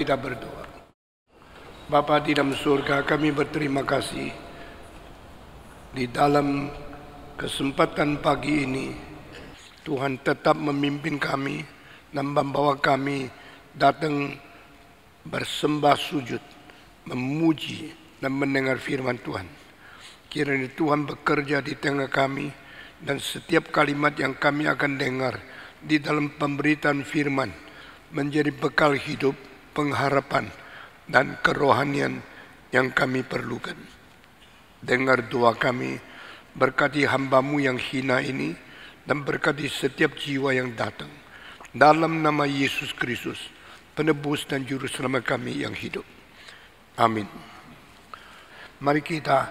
kita berdoa. Bapa di dalam surga, kami berterima kasih di dalam kesempatan pagi ini Tuhan tetap memimpin kami dan membawa kami datang bersembah sujud, memuji dan mendengar firman Tuhan. Kiranya Tuhan bekerja di tengah kami dan setiap kalimat yang kami akan dengar di dalam pemberitaan firman menjadi bekal hidup pengharapan dan kerohanian yang kami perlukan. Dengar doa kami, berkati hambamu yang hina ini, dan berkati setiap jiwa yang datang. Dalam nama Yesus Kristus, penebus dan juru selamat kami yang hidup. Amin. Mari kita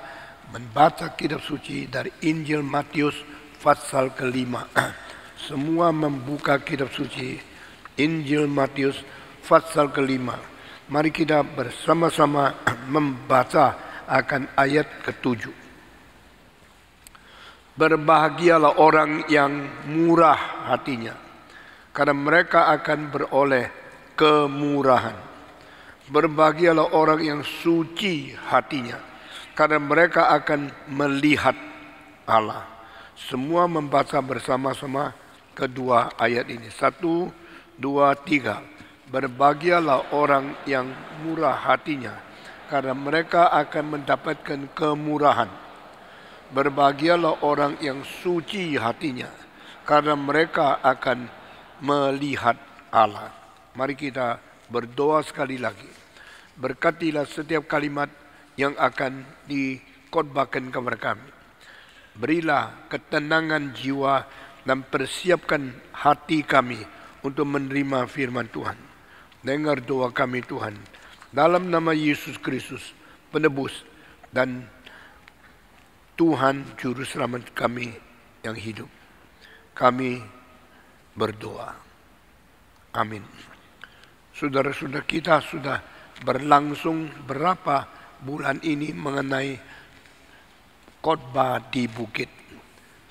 membaca kitab suci dari Injil Matius pasal kelima. Semua membuka kitab suci Injil Matius Fasal kelima. Mari kita bersama-sama membaca akan ayat ketujuh. Berbahagialah orang yang murah hatinya, karena mereka akan beroleh kemurahan. Berbahagialah orang yang suci hatinya, karena mereka akan melihat Allah. Semua membaca bersama-sama kedua ayat ini. Satu, dua, tiga Berbahagialah orang yang murah hatinya, karena mereka akan mendapatkan kemurahan. Berbahagialah orang yang suci hatinya, karena mereka akan melihat Allah. Mari kita berdoa sekali lagi. Berkatilah setiap kalimat yang akan dikhotbahkan kepada kami. Berilah ketenangan jiwa dan persiapkan hati kami untuk menerima firman Tuhan. Dengar doa kami Tuhan. Dalam nama Yesus Kristus, penebus dan Tuhan Juru Selamat kami yang hidup. Kami berdoa. Amin. Saudara-saudara kita sudah berlangsung berapa bulan ini mengenai khotbah di bukit.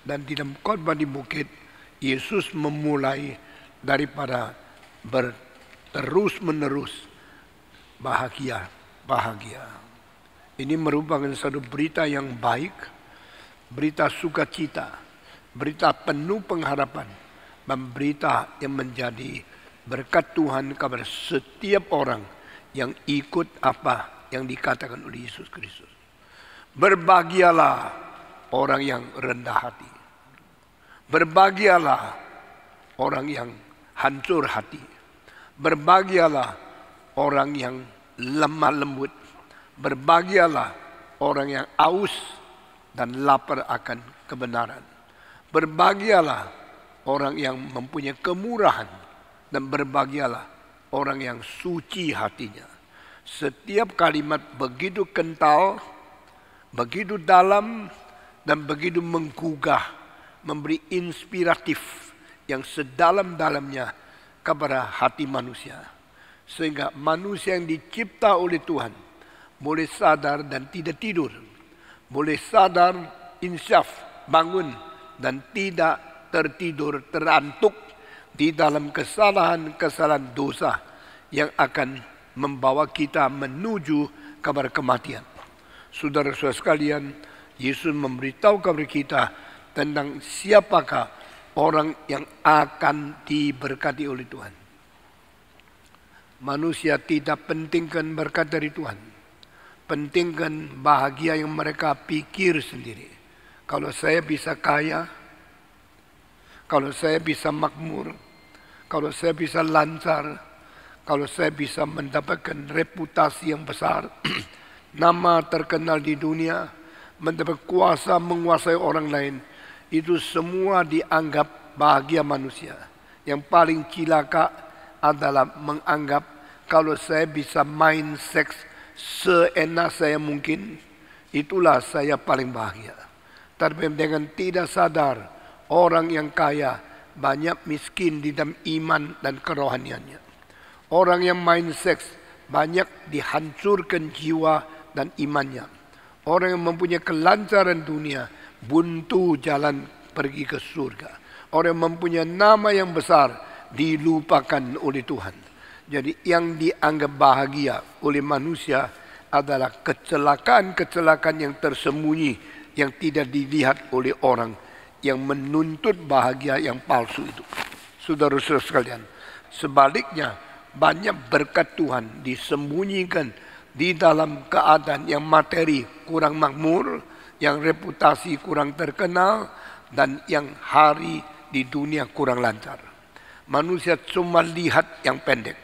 Dan di dalam khotbah di bukit, Yesus memulai daripada ber terus menerus bahagia, bahagia. Ini merupakan satu berita yang baik, berita sukacita, berita penuh pengharapan, dan berita yang menjadi berkat Tuhan kepada setiap orang yang ikut apa yang dikatakan oleh Yesus Kristus. Berbahagialah orang yang rendah hati. Berbahagialah orang yang hancur hati Berbahagialah orang yang lemah lembut. Berbahagialah orang yang aus dan lapar akan kebenaran. Berbahagialah orang yang mempunyai kemurahan dan berbahagialah orang yang suci hatinya. Setiap kalimat begitu kental, begitu dalam dan begitu menggugah, memberi inspiratif yang sedalam-dalamnya kepada hati manusia. Sehingga manusia yang dicipta oleh Tuhan boleh sadar dan tidak tidur. Boleh sadar, insyaf, bangun dan tidak tertidur, terantuk di dalam kesalahan-kesalahan dosa yang akan membawa kita menuju kabar kematian. Saudara-saudara sekalian, Yesus memberitahu kepada kita tentang siapakah orang yang akan diberkati oleh Tuhan. Manusia tidak pentingkan berkat dari Tuhan. Pentingkan bahagia yang mereka pikir sendiri. Kalau saya bisa kaya, kalau saya bisa makmur, kalau saya bisa lancar, kalau saya bisa mendapatkan reputasi yang besar, nama terkenal di dunia, mendapat kuasa menguasai orang lain, itu semua dianggap bahagia manusia. Yang paling cilaka adalah menganggap kalau saya bisa main seks seenak saya mungkin, itulah saya paling bahagia. Tapi dengan tidak sadar, orang yang kaya banyak miskin di dalam iman dan kerohaniannya. Orang yang main seks banyak dihancurkan jiwa dan imannya. Orang yang mempunyai kelancaran dunia buntu jalan pergi ke surga. Orang yang mempunyai nama yang besar dilupakan oleh Tuhan. Jadi yang dianggap bahagia oleh manusia adalah kecelakaan-kecelakaan yang tersembunyi yang tidak dilihat oleh orang yang menuntut bahagia yang palsu itu. Saudara-saudara sekalian, sebaliknya banyak berkat Tuhan disembunyikan di dalam keadaan yang materi kurang makmur, yang reputasi kurang terkenal, dan yang hari di dunia kurang lancar. Manusia cuma lihat yang pendek.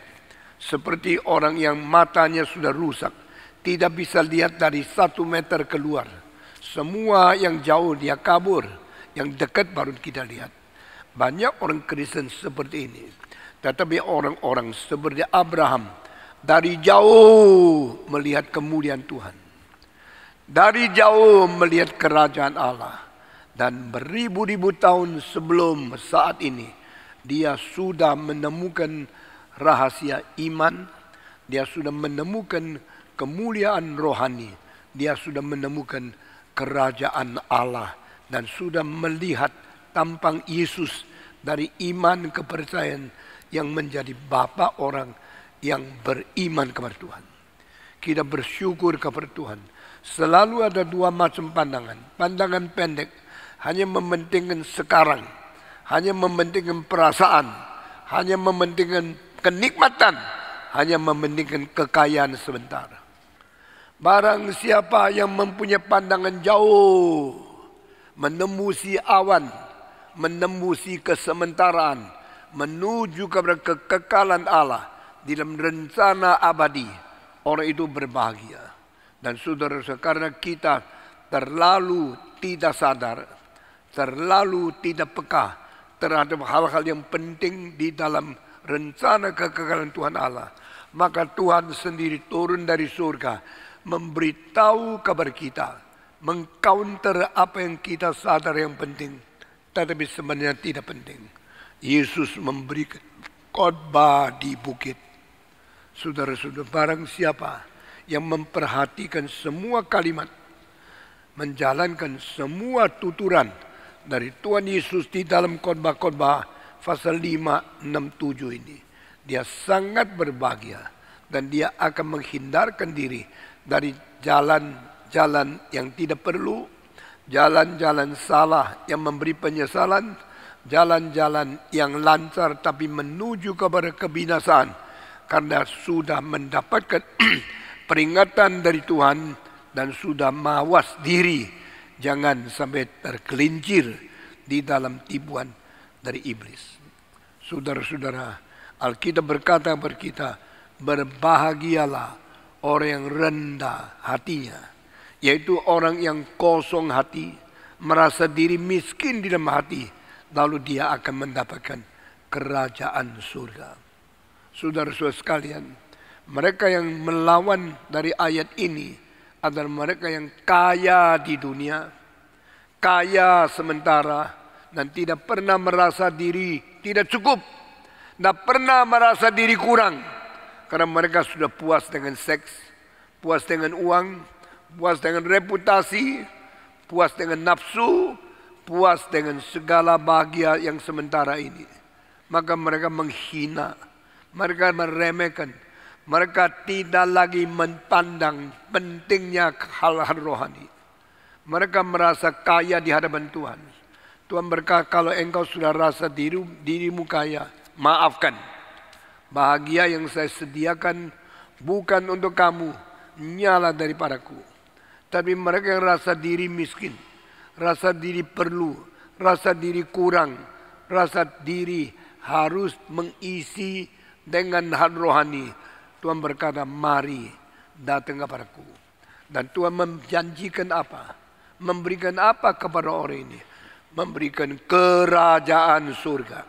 Seperti orang yang matanya sudah rusak, tidak bisa lihat dari satu meter keluar. Semua yang jauh dia kabur, yang dekat baru kita lihat. Banyak orang Kristen seperti ini. Tetapi orang-orang seperti Abraham dari jauh melihat kemuliaan Tuhan dari jauh melihat kerajaan Allah dan beribu-ribu tahun sebelum saat ini dia sudah menemukan rahasia iman, dia sudah menemukan kemuliaan rohani, dia sudah menemukan kerajaan Allah dan sudah melihat tampang Yesus dari iman kepercayaan yang menjadi bapa orang yang beriman kepada Tuhan. Kita bersyukur kepada Tuhan Selalu ada dua macam pandangan. Pandangan pendek hanya mementingkan sekarang, hanya mementingkan perasaan, hanya mementingkan kenikmatan, hanya mementingkan kekayaan sebentar. Barang siapa yang mempunyai pandangan jauh, menembusi awan, menembusi kesementaraan, menuju kepada kekekalan Allah di dalam rencana abadi, orang itu berbahagia. Dan saudara saudara karena kita terlalu tidak sadar, terlalu tidak peka terhadap hal-hal yang penting di dalam rencana kekekalan Tuhan Allah. Maka Tuhan sendiri turun dari surga memberitahu kabar kita, mengcounter apa yang kita sadar yang penting, tetapi sebenarnya tidak penting. Yesus memberikan khotbah di bukit. Saudara-saudara, barang siapa yang memperhatikan semua kalimat, menjalankan semua tuturan dari Tuhan Yesus di dalam khotbah-khotbah pasal 5, 6, 7 ini. Dia sangat berbahagia dan dia akan menghindarkan diri dari jalan-jalan yang tidak perlu, jalan-jalan salah yang memberi penyesalan, jalan-jalan yang lancar tapi menuju kepada kebinasaan karena sudah mendapatkan peringatan dari Tuhan dan sudah mawas diri jangan sampai tergelincir di dalam tipuan dari iblis. Saudara-saudara, Alkitab berkata kepada kita, berbahagialah orang yang rendah hatinya, yaitu orang yang kosong hati, merasa diri miskin di dalam hati, lalu dia akan mendapatkan kerajaan surga. Saudara-saudara sekalian, mereka yang melawan dari ayat ini adalah mereka yang kaya di dunia, kaya sementara, dan tidak pernah merasa diri tidak cukup, tidak pernah merasa diri kurang, karena mereka sudah puas dengan seks, puas dengan uang, puas dengan reputasi, puas dengan nafsu, puas dengan segala bahagia yang sementara ini. Maka mereka menghina, mereka meremehkan, mereka tidak lagi mempandang pentingnya hal-hal rohani. Mereka merasa kaya di hadapan Tuhan. Tuhan berkata kalau engkau sudah rasa diri, dirimu kaya, maafkan. Bahagia yang saya sediakan bukan untuk kamu, nyala daripadaku. Tapi mereka yang rasa diri miskin, rasa diri perlu, rasa diri kurang, rasa diri harus mengisi dengan hal rohani Tuhan berkata, mari datang kepadaku. Dan Tuhan menjanjikan apa? Memberikan apa kepada orang ini? Memberikan kerajaan surga.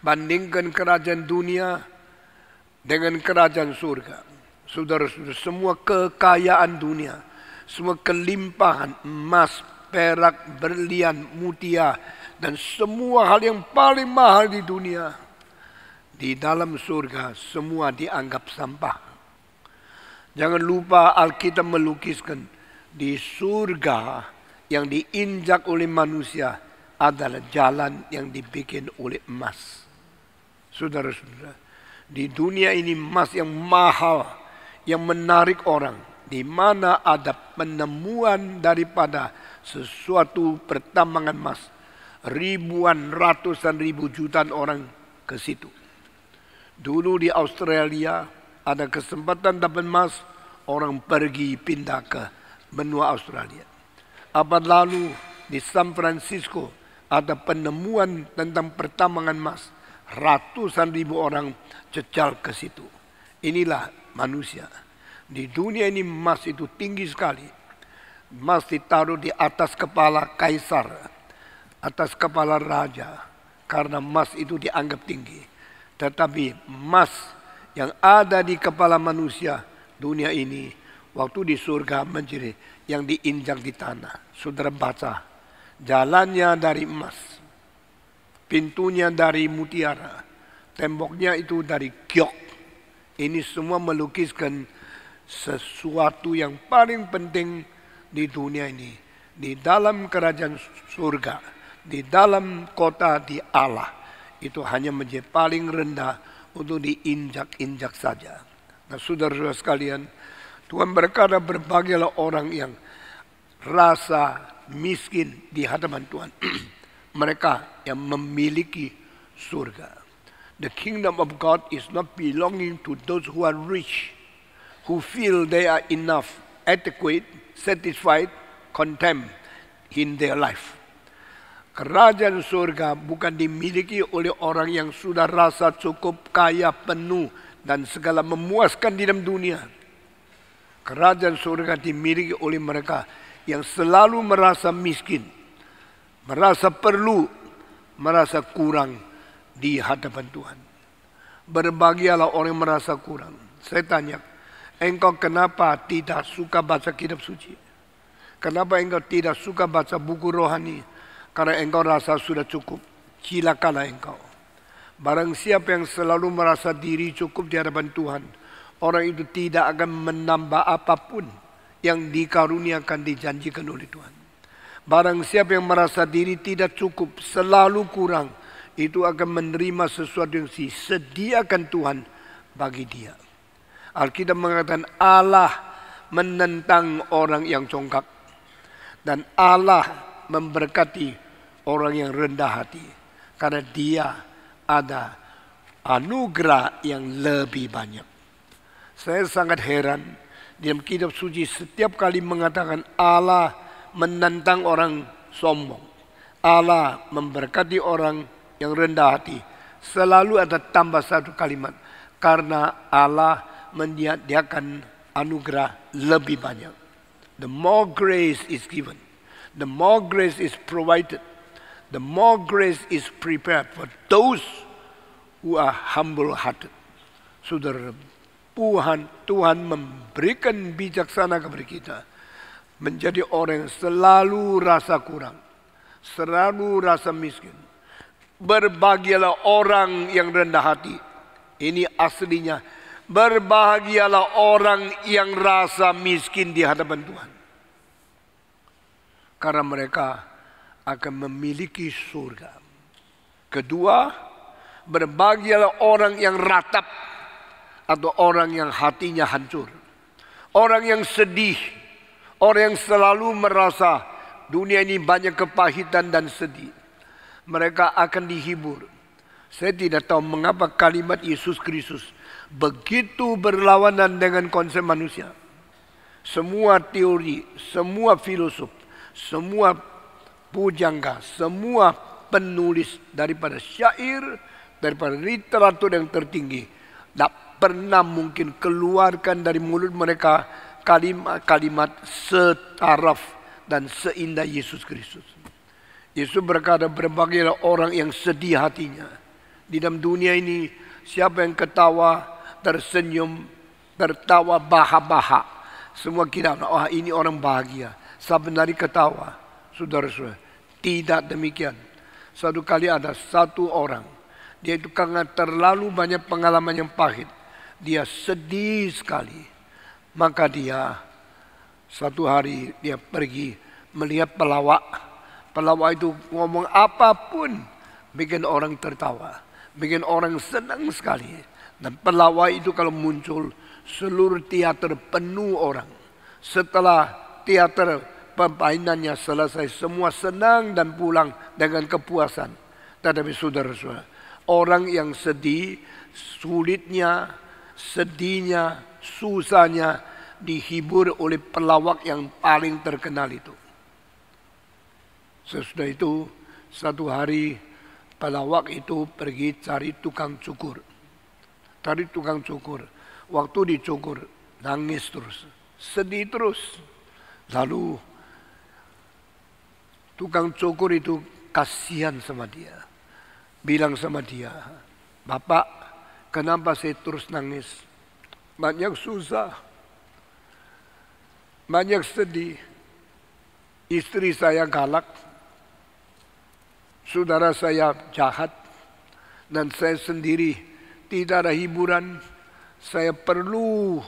Bandingkan kerajaan dunia dengan kerajaan surga. Saudara-saudara, semua kekayaan dunia, semua kelimpahan emas, perak, berlian, mutia, dan semua hal yang paling mahal di dunia di dalam surga semua dianggap sampah. Jangan lupa Alkitab melukiskan di surga yang diinjak oleh manusia adalah jalan yang dibikin oleh emas. Saudara-saudara, di dunia ini emas yang mahal yang menarik orang di mana ada penemuan daripada sesuatu pertambangan emas ribuan ratusan ribu jutaan orang ke situ Dulu di Australia ada kesempatan dapat emas, orang pergi pindah ke benua Australia. Abad lalu di San Francisco ada penemuan tentang pertambangan emas. Ratusan ribu orang cecal ke situ. Inilah manusia. Di dunia ini emas itu tinggi sekali. Emas ditaruh di atas kepala kaisar, atas kepala raja. Karena emas itu dianggap tinggi tetapi emas yang ada di kepala manusia dunia ini waktu di surga menjadi yang diinjak di tanah. Saudara baca, jalannya dari emas, pintunya dari mutiara, temboknya itu dari giok. Ini semua melukiskan sesuatu yang paling penting di dunia ini. Di dalam kerajaan surga, di dalam kota di Allah itu hanya menjadi paling rendah untuk diinjak-injak saja. Nah saudara-saudara sekalian, Tuhan berkata berbagailah orang yang rasa miskin di hadapan Tuhan. Mereka yang memiliki surga. The kingdom of God is not belonging to those who are rich, who feel they are enough, adequate, satisfied, contempt in their life. Kerajaan surga bukan dimiliki oleh orang yang sudah rasa cukup kaya penuh dan segala memuaskan di dalam dunia. Kerajaan surga dimiliki oleh mereka yang selalu merasa miskin, merasa perlu, merasa kurang di hadapan Tuhan. Berbahagialah orang yang merasa kurang. Saya tanya, engkau kenapa tidak suka baca kitab suci? Kenapa engkau tidak suka baca buku rohani? Karena engkau rasa sudah cukup, cilakalah engkau. Barang siapa yang selalu merasa diri cukup di hadapan Tuhan, orang itu tidak akan menambah apapun yang dikaruniakan dijanjikan oleh Tuhan. Barang siapa yang merasa diri tidak cukup, selalu kurang, itu akan menerima sesuatu yang disediakan Tuhan bagi dia. Alkitab mengatakan Allah menentang orang yang congkak dan Allah memberkati orang yang rendah hati. Karena dia ada anugerah yang lebih banyak. Saya sangat heran dalam kitab suci setiap kali mengatakan Allah menentang orang sombong. Allah memberkati orang yang rendah hati. Selalu ada tambah satu kalimat. Karena Allah menyediakan anugerah lebih banyak. The more grace is given the more grace is provided, the more grace is prepared for those who are humble hearted. Saudara, Tuhan, Tuhan memberikan bijaksana kepada kita. Menjadi orang yang selalu rasa kurang. Selalu rasa miskin. Berbahagialah orang yang rendah hati. Ini aslinya. Berbahagialah orang yang rasa miskin di hadapan Tuhan karena mereka akan memiliki surga. Kedua, berbahagialah orang yang ratap atau orang yang hatinya hancur. Orang yang sedih, orang yang selalu merasa dunia ini banyak kepahitan dan sedih. Mereka akan dihibur. Saya tidak tahu mengapa kalimat Yesus Kristus begitu berlawanan dengan konsep manusia. Semua teori, semua filosof semua pujangga, semua penulis daripada syair, daripada literatur yang tertinggi. Tak pernah mungkin keluarkan dari mulut mereka kalimat-kalimat setaraf dan seindah Yesus Kristus. Yesus berkata berbagilah orang yang sedih hatinya. Di dalam dunia ini siapa yang ketawa, tersenyum, tertawa bahak bahak, Semua kira, wah oh, ini orang bahagia. Saya dari ketawa. Saudara-saudara, tidak demikian. Satu kali ada satu orang, dia itu karena terlalu banyak pengalaman yang pahit. Dia sedih sekali. Maka dia satu hari dia pergi melihat pelawak. Pelawak itu ngomong apapun bikin orang tertawa, bikin orang senang sekali. Dan pelawak itu kalau muncul seluruh teater penuh orang. Setelah teater permainannya selesai. Semua senang dan pulang dengan kepuasan. Tetapi saudara-saudara, orang yang sedih, sulitnya, sedihnya, susahnya dihibur oleh pelawak yang paling terkenal itu. Sesudah itu, satu hari pelawak itu pergi cari tukang cukur. Cari tukang cukur. Waktu dicukur, nangis terus. Sedih terus Lalu tukang cukur itu kasihan sama dia. Bilang sama dia, Bapak kenapa saya terus nangis? Banyak susah, banyak sedih. Istri saya galak, saudara saya jahat, dan saya sendiri tidak ada hiburan. Saya perlu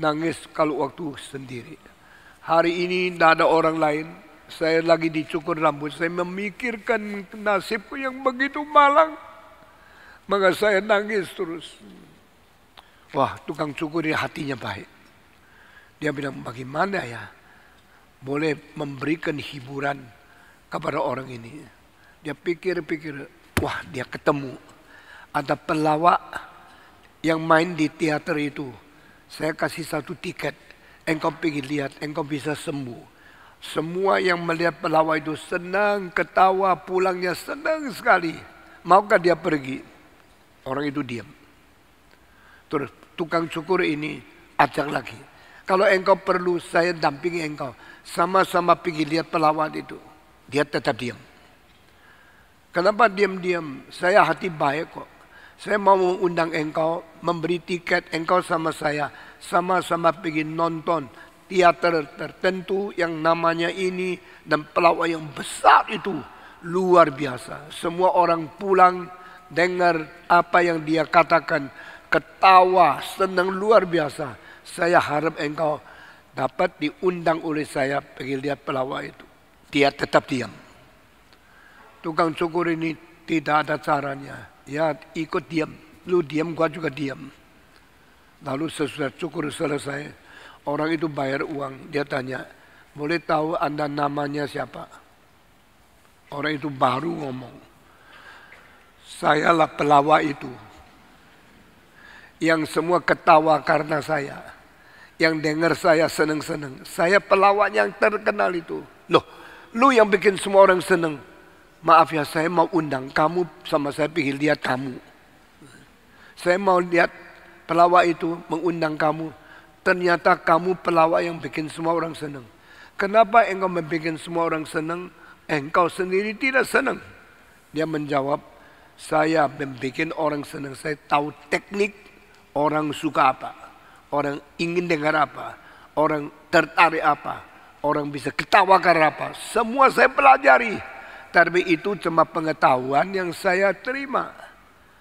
nangis kalau waktu sendiri. Hari ini tidak ada orang lain. Saya lagi dicukur rambut. Saya memikirkan nasibku yang begitu malang. Maka saya nangis terus. Wah, tukang cukur ini hatinya baik. Dia bilang, bagaimana ya? Boleh memberikan hiburan kepada orang ini. Dia pikir-pikir, wah dia ketemu. Ada pelawak yang main di teater itu. Saya kasih satu tiket engkau pergi lihat, engkau bisa sembuh. Semua yang melihat pelawak itu senang, ketawa, pulangnya senang sekali. Maukah dia pergi? Orang itu diam. Terus tukang cukur ini ajak lagi. Kalau engkau perlu, saya dampingi engkau. Sama-sama pergi lihat pelawat itu. Dia tetap diam. Kenapa diam-diam? Saya hati baik kok. Saya mau mengundang engkau, memberi tiket engkau sama saya. Sama-sama pergi nonton teater tertentu yang namanya ini dan pelawak yang besar itu luar biasa. Semua orang pulang dengar apa yang dia katakan, ketawa, senang luar biasa. Saya harap engkau dapat diundang oleh saya pergi lihat pelawak itu. Dia tetap diam. Tukang cukur ini tidak ada caranya ya ikut diam. Lu diam, gua juga diam. Lalu sesudah cukur selesai, orang itu bayar uang. Dia tanya, boleh tahu Anda namanya siapa? Orang itu baru ngomong. Sayalah pelawak itu. Yang semua ketawa karena saya. Yang dengar saya seneng-seneng. Saya pelawak yang terkenal itu. Loh, lu yang bikin semua orang seneng maaf ya saya mau undang kamu sama saya pilih lihat kamu. Saya mau lihat pelawak itu mengundang kamu. Ternyata kamu pelawak yang bikin semua orang senang. Kenapa engkau membuat semua orang senang? Engkau sendiri tidak senang. Dia menjawab, saya membuat orang senang. Saya tahu teknik orang suka apa. Orang ingin dengar apa. Orang tertarik apa. Orang bisa ketawa karena apa. Semua saya pelajari. Tapi itu cuma pengetahuan yang saya terima.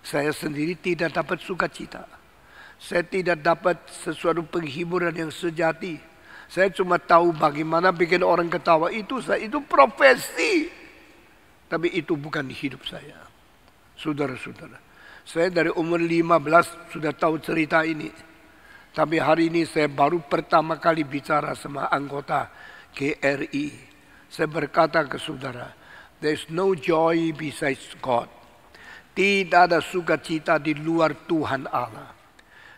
Saya sendiri tidak dapat sukacita. Saya tidak dapat sesuatu penghiburan yang sejati. Saya cuma tahu bagaimana bikin orang ketawa itu saya itu profesi. Tapi itu bukan hidup saya. Saudara-saudara, saya dari umur 15 sudah tahu cerita ini. Tapi hari ini saya baru pertama kali bicara sama anggota GRI. Saya berkata ke saudara, There's no joy besides God. Tidak ada sukacita di luar Tuhan Allah.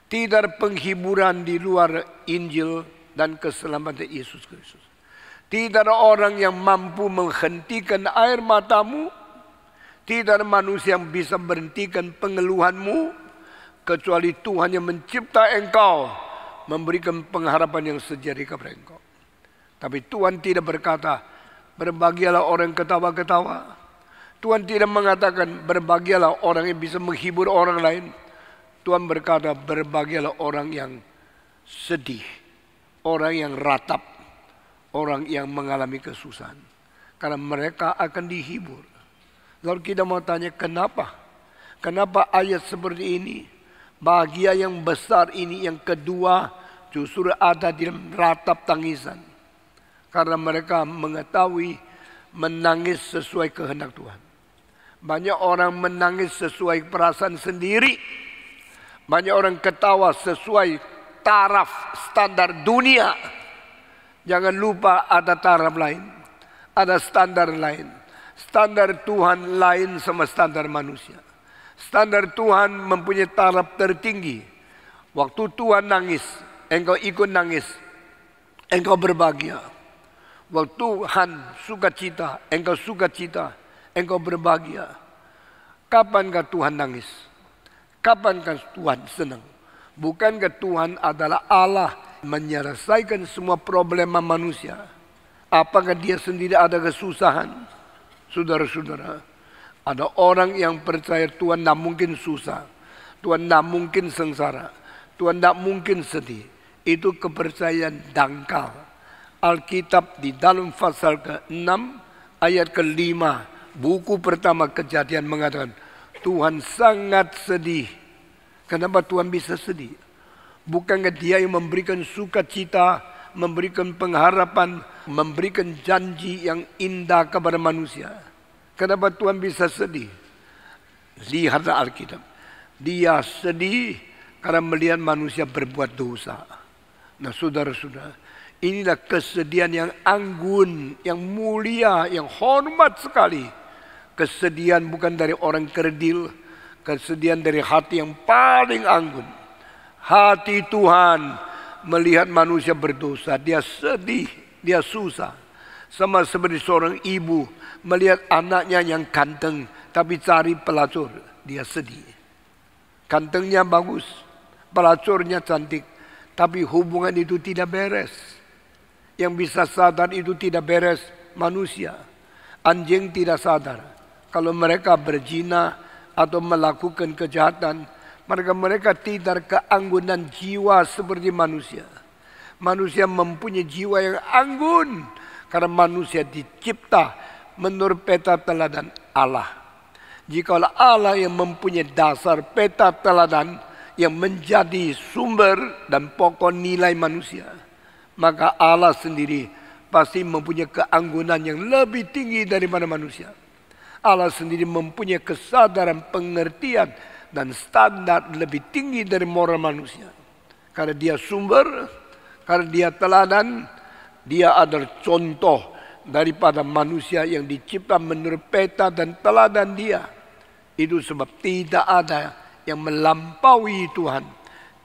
Tidak ada penghiburan di luar Injil dan keselamatan Yesus Kristus. Tidak ada orang yang mampu menghentikan air matamu. Tidak ada manusia yang bisa berhentikan pengeluhanmu. Kecuali Tuhan yang mencipta engkau. Memberikan pengharapan yang sejari kepada engkau. Tapi Tuhan tidak berkata, Berbahagialah orang yang ketawa-ketawa. Tuhan tidak mengatakan berbahagialah orang yang bisa menghibur orang lain. Tuhan berkata berbahagialah orang yang sedih, orang yang ratap, orang yang mengalami kesusahan. Karena mereka akan dihibur. Lalu kita mau tanya kenapa? Kenapa ayat seperti ini? Bahagia yang besar ini yang kedua justru ada di ratap tangisan. Karena mereka mengetahui menangis sesuai kehendak Tuhan. Banyak orang menangis sesuai perasaan sendiri. Banyak orang ketawa sesuai taraf standar dunia. Jangan lupa ada taraf lain. Ada standar lain. Standar Tuhan lain sama standar manusia. Standar Tuhan mempunyai taraf tertinggi. Waktu Tuhan nangis, engkau ikut nangis. Engkau berbahagia. Waktu Tuhan suka cita, engkau suka cita, engkau berbahagia. Kapankah Tuhan nangis? Kapankah Tuhan senang? Bukankah Tuhan adalah Allah menyelesaikan semua problema manusia? Apakah dia sendiri ada kesusahan? Saudara-saudara, ada orang yang percaya Tuhan tidak mungkin susah. Tuhan tidak mungkin sengsara. Tuhan tidak mungkin sedih. Itu kepercayaan dangkal. Alkitab di dalam pasal ke-6 ayat ke-5 buku pertama kejadian mengatakan Tuhan sangat sedih. Kenapa Tuhan bisa sedih? Bukankah dia yang memberikan sukacita, memberikan pengharapan, memberikan janji yang indah kepada manusia? Kenapa Tuhan bisa sedih? Lihatlah Alkitab. Dia sedih karena melihat manusia berbuat dosa. Nah saudara-saudara, Inilah kesedihan yang anggun, yang mulia, yang hormat sekali. Kesedihan bukan dari orang kerdil, kesedihan dari hati yang paling anggun. Hati Tuhan melihat manusia berdosa, dia sedih, dia susah. Sama seperti seorang ibu melihat anaknya yang kanteng tapi cari pelacur, dia sedih. Kantengnya bagus, pelacurnya cantik, tapi hubungan itu tidak beres yang bisa sadar itu tidak beres manusia. Anjing tidak sadar. Kalau mereka berzina atau melakukan kejahatan, maka mereka tidak keanggunan jiwa seperti manusia. Manusia mempunyai jiwa yang anggun karena manusia dicipta menurut peta teladan Allah. Jika Allah yang mempunyai dasar peta teladan yang menjadi sumber dan pokok nilai manusia maka Allah sendiri pasti mempunyai keanggunan yang lebih tinggi daripada manusia. Allah sendiri mempunyai kesadaran, pengertian dan standar lebih tinggi dari moral manusia. Karena dia sumber, karena dia teladan, dia adalah contoh daripada manusia yang dicipta menurut peta dan teladan dia. Itu sebab tidak ada yang melampaui Tuhan.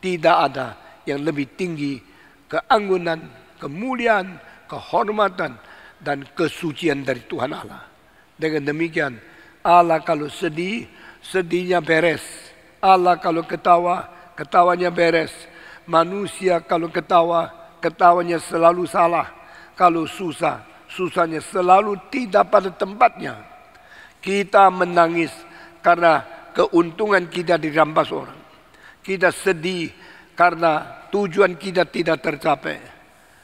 Tidak ada yang lebih tinggi keanggunan, kemuliaan, kehormatan, dan kesucian dari Tuhan Allah. Dengan demikian, Allah kalau sedih, sedihnya beres. Allah kalau ketawa, ketawanya beres. Manusia kalau ketawa, ketawanya selalu salah. Kalau susah, susahnya selalu tidak pada tempatnya. Kita menangis karena keuntungan kita dirampas orang. Kita sedih karena tujuan kita tidak tercapai.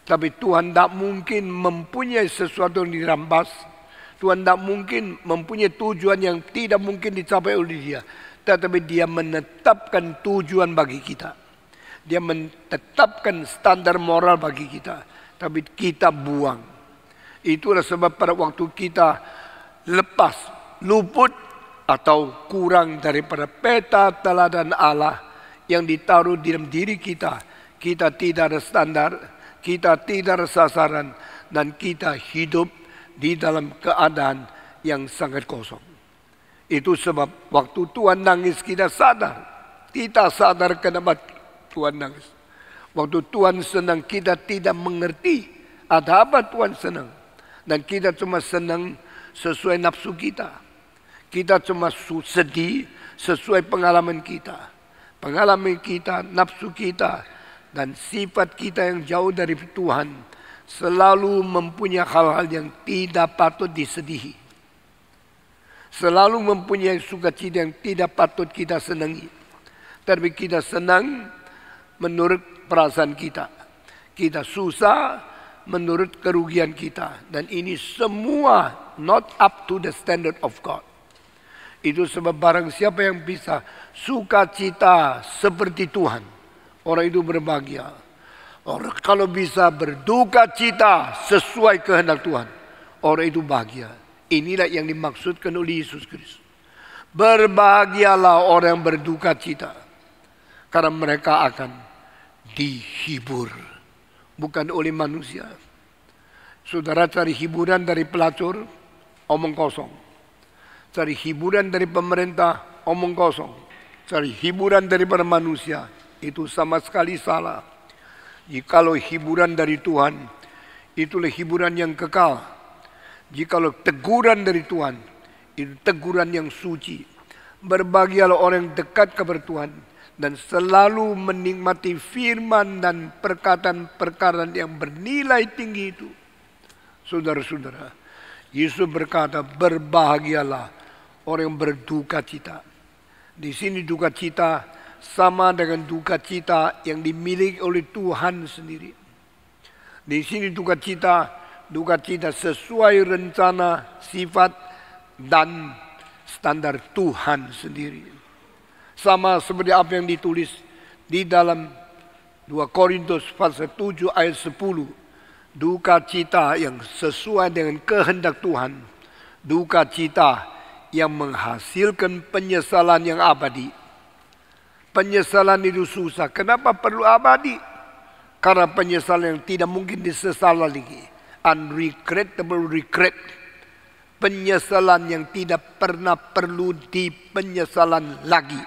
Tapi Tuhan tidak mungkin mempunyai sesuatu yang dirampas. Tuhan tidak mungkin mempunyai tujuan yang tidak mungkin dicapai oleh dia. Tetapi dia menetapkan tujuan bagi kita. Dia menetapkan standar moral bagi kita. Tapi kita buang. Itulah sebab pada waktu kita lepas, luput atau kurang daripada peta teladan Allah yang ditaruh di dalam diri kita kita tidak ada standar, kita tidak ada sasaran, dan kita hidup di dalam keadaan yang sangat kosong. Itu sebab waktu Tuhan nangis kita sadar. Kita sadar kenapa Tuhan nangis. Waktu Tuhan senang kita tidak mengerti ada apa Tuhan senang. Dan kita cuma senang sesuai nafsu kita. Kita cuma sedih sesuai pengalaman kita. Pengalaman kita, nafsu kita, dan sifat kita yang jauh dari Tuhan selalu mempunyai hal-hal yang tidak patut disedihi. Selalu mempunyai sukacita yang tidak patut kita senangi. Tapi kita senang menurut perasaan kita. Kita susah menurut kerugian kita. Dan ini semua not up to the standard of God. Itu sebab barang siapa yang bisa sukacita seperti Tuhan orang itu berbahagia. Orang kalau bisa berduka cita sesuai kehendak Tuhan, orang itu bahagia. Inilah yang dimaksudkan oleh Yesus Kristus. Berbahagialah orang yang berduka cita. Karena mereka akan dihibur. Bukan oleh manusia. Saudara cari hiburan dari pelacur, omong kosong. Cari hiburan dari pemerintah, omong kosong. Cari hiburan daripada manusia, itu sama sekali salah. Jikalau hiburan dari Tuhan, itulah hiburan yang kekal. Jikalau teguran dari Tuhan, itu teguran yang suci. Berbahagialah orang yang dekat kepada Tuhan dan selalu menikmati firman dan perkataan-perkataan yang bernilai tinggi itu. Saudara-saudara, Yesus berkata, berbahagialah orang yang berduka cita. Di sini duka cita sama dengan duka cita yang dimiliki oleh Tuhan sendiri. Di sini duka cita, duka cita sesuai rencana, sifat, dan standar Tuhan sendiri. Sama seperti apa yang ditulis di dalam 2 Korintus pasal 7 ayat 10. Duka cita yang sesuai dengan kehendak Tuhan. Duka cita yang menghasilkan penyesalan yang abadi Penyesalan itu susah. Kenapa perlu abadi? Karena penyesalan yang tidak mungkin disesal lagi. Unregrettable regret. Penyesalan yang tidak pernah perlu dipenyesalan lagi.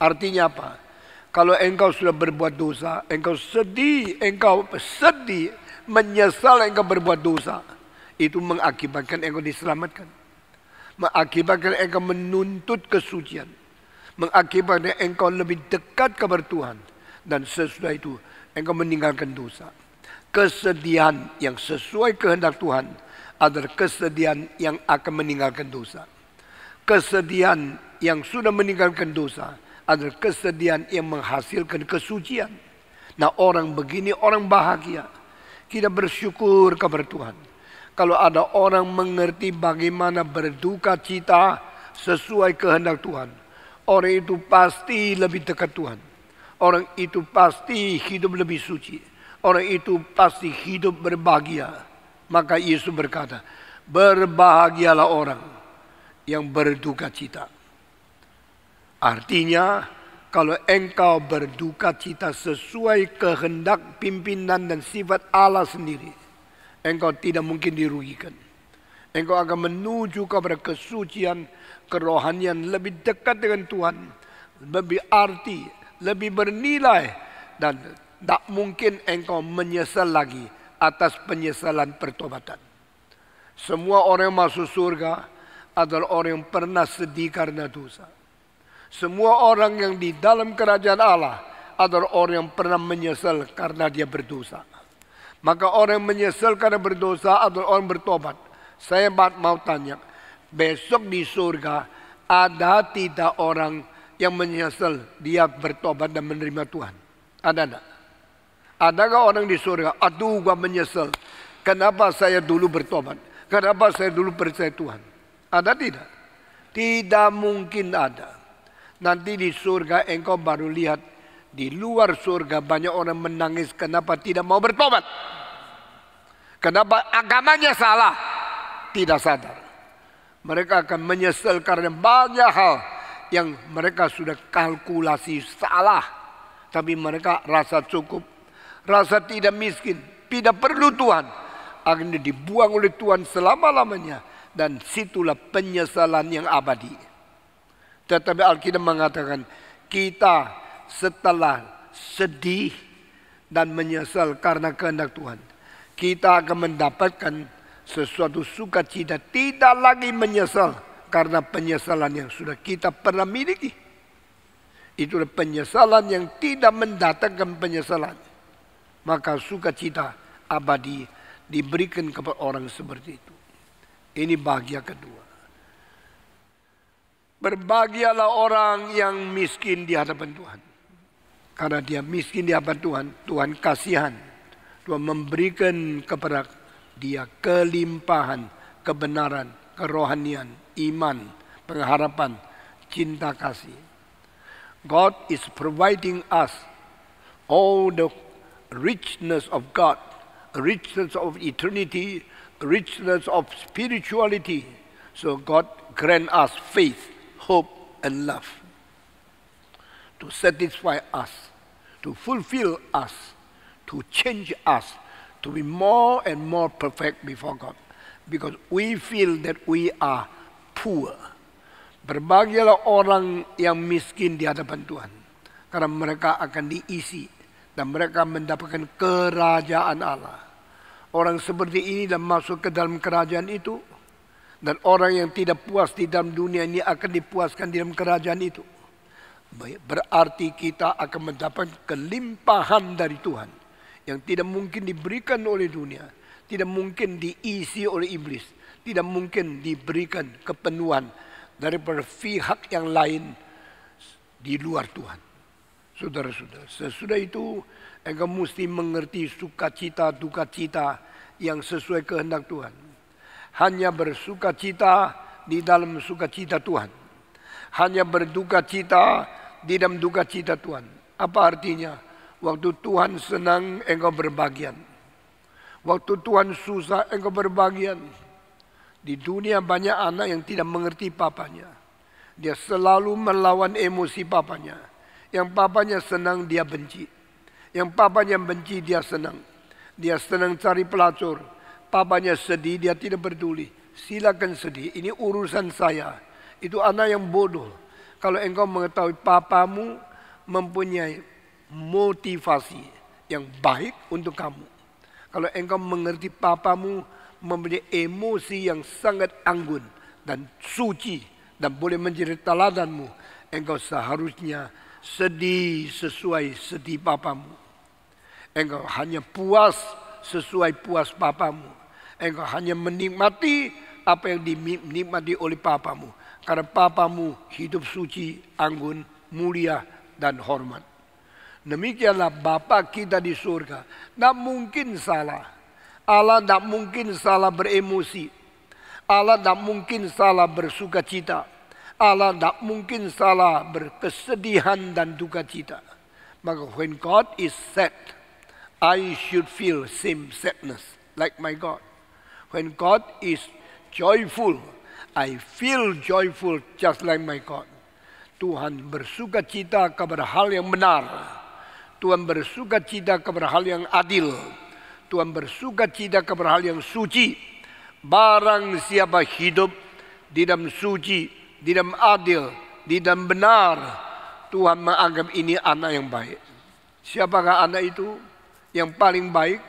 Artinya apa? Kalau engkau sudah berbuat dosa, engkau sedih, engkau sedih, menyesal engkau berbuat dosa. Itu mengakibatkan engkau diselamatkan. Mengakibatkan engkau menuntut kesucian mengakibatkan engkau lebih dekat kepada Tuhan dan sesudah itu engkau meninggalkan dosa. Kesedihan yang sesuai kehendak Tuhan adalah kesedihan yang akan meninggalkan dosa. Kesedihan yang sudah meninggalkan dosa adalah kesedihan yang menghasilkan kesucian. Nah orang begini orang bahagia. Kita bersyukur kepada Tuhan. Kalau ada orang mengerti bagaimana berduka cita sesuai kehendak Tuhan Orang itu pasti lebih dekat Tuhan. Orang itu pasti hidup lebih suci. Orang itu pasti hidup berbahagia. Maka Yesus berkata, berbahagialah orang yang berduka cita. Artinya, kalau engkau berduka cita sesuai kehendak pimpinan dan sifat Allah sendiri, engkau tidak mungkin dirugikan. Engkau akan menuju kepada kesucian, kerohanian lebih dekat dengan Tuhan, lebih arti, lebih bernilai dan tak mungkin engkau menyesal lagi atas penyesalan pertobatan. Semua orang yang masuk surga adalah orang yang pernah sedih karena dosa. Semua orang yang di dalam kerajaan Allah adalah orang yang pernah menyesal karena dia berdosa. Maka orang yang menyesal karena berdosa adalah orang bertobat. Saya mau tanya, Besok di surga ada tidak orang yang menyesal dia bertobat dan menerima Tuhan? Ada enggak? Adakah orang di surga? Aduh gua menyesal. Kenapa saya dulu bertobat? Kenapa saya dulu percaya Tuhan? Ada tidak? Tidak mungkin ada. Nanti di surga engkau baru lihat di luar surga banyak orang menangis kenapa tidak mau bertobat. Kenapa agamanya salah? Tidak sadar. Mereka akan menyesal karena banyak hal yang mereka sudah kalkulasi salah. Tapi mereka rasa cukup, rasa tidak miskin, tidak perlu Tuhan. Akhirnya dibuang oleh Tuhan selama-lamanya. Dan situlah penyesalan yang abadi. Tetapi Alkitab mengatakan, kita setelah sedih dan menyesal karena kehendak Tuhan. Kita akan mendapatkan sesuatu sukacita tidak lagi menyesal karena penyesalan yang sudah kita pernah miliki. Itu adalah penyesalan yang tidak mendatangkan penyesalan. Maka sukacita abadi diberikan kepada orang seperti itu. Ini bahagia kedua. Berbahagialah orang yang miskin di hadapan Tuhan. Karena dia miskin di hadapan Tuhan, Tuhan kasihan. Tuhan memberikan kepada dia kelimpahan kebenaran, kerohanian, iman, pengharapan, cinta kasih. God is providing us all the richness of God, richness of eternity, richness of spirituality. So God grant us faith, hope, and love to satisfy us, to fulfill us, to change us to be more and more perfect before God. Because we feel that we are poor. Berbahagialah orang yang miskin di hadapan Tuhan. Karena mereka akan diisi dan mereka mendapatkan kerajaan Allah. Orang seperti ini dan masuk ke dalam kerajaan itu. Dan orang yang tidak puas di dalam dunia ini akan dipuaskan di dalam kerajaan itu. Berarti kita akan mendapat kelimpahan dari Tuhan yang tidak mungkin diberikan oleh dunia, tidak mungkin diisi oleh iblis, tidak mungkin diberikan kepenuhan dari pihak yang lain di luar Tuhan. Saudara-saudara, sesudah itu engkau mesti mengerti sukacita duka cita yang sesuai kehendak Tuhan. Hanya bersukacita di dalam sukacita Tuhan. Hanya berduka cita di dalam duka cita Tuhan. Apa artinya? Waktu Tuhan senang, engkau berbagian. Waktu Tuhan susah, engkau berbagian. Di dunia banyak anak yang tidak mengerti papanya. Dia selalu melawan emosi papanya. Yang papanya senang, dia benci. Yang papanya benci, dia senang. Dia senang cari pelacur. Papanya sedih, dia tidak peduli. Silakan sedih, ini urusan saya. Itu anak yang bodoh. Kalau engkau mengetahui papamu mempunyai motivasi yang baik untuk kamu. Kalau engkau mengerti papamu mempunyai emosi yang sangat anggun dan suci dan boleh menjadi teladanmu, engkau seharusnya sedih sesuai sedih papamu. Engkau hanya puas sesuai puas papamu. Engkau hanya menikmati apa yang dinikmati oleh papamu. Karena papamu hidup suci, anggun, mulia, dan hormat. Demikianlah Bapa kita di surga. Tidak mungkin salah. Allah tidak mungkin salah beremosi. Allah tidak mungkin salah bersuka cita. Allah tidak mungkin salah berkesedihan dan duka cita. Maka when God is sad, I should feel same sadness like my God. When God is joyful, I feel joyful just like my God. Tuhan bersuka cita kepada hal yang benar. Tuhan bersuka cita kepada hal yang adil. Tuhan bersuka cita kepada hal yang suci. Barang siapa hidup di dalam suci, di dalam adil, di dalam benar, Tuhan menganggap ini anak yang baik. Siapakah anak itu? Yang paling baik,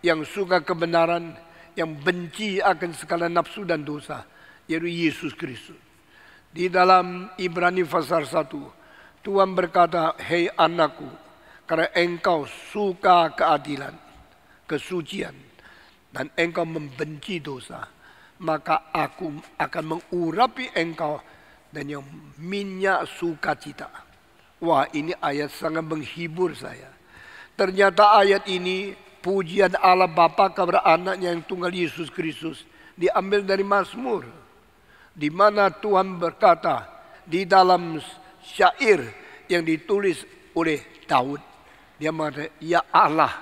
yang suka kebenaran, yang benci akan segala nafsu dan dosa, yaitu Yesus Kristus. Di dalam Ibrani pasal 1, Tuhan berkata, "Hei anakku, karena engkau suka keadilan, kesucian, dan engkau membenci dosa. Maka aku akan mengurapi engkau dan yang minyak sukacita. Wah ini ayat sangat menghibur saya. Ternyata ayat ini pujian Allah Bapa kepada anaknya yang tunggal Yesus Kristus diambil dari Mazmur. Di mana Tuhan berkata di dalam syair yang ditulis oleh Daud. Dia mengatakan, ya Allah,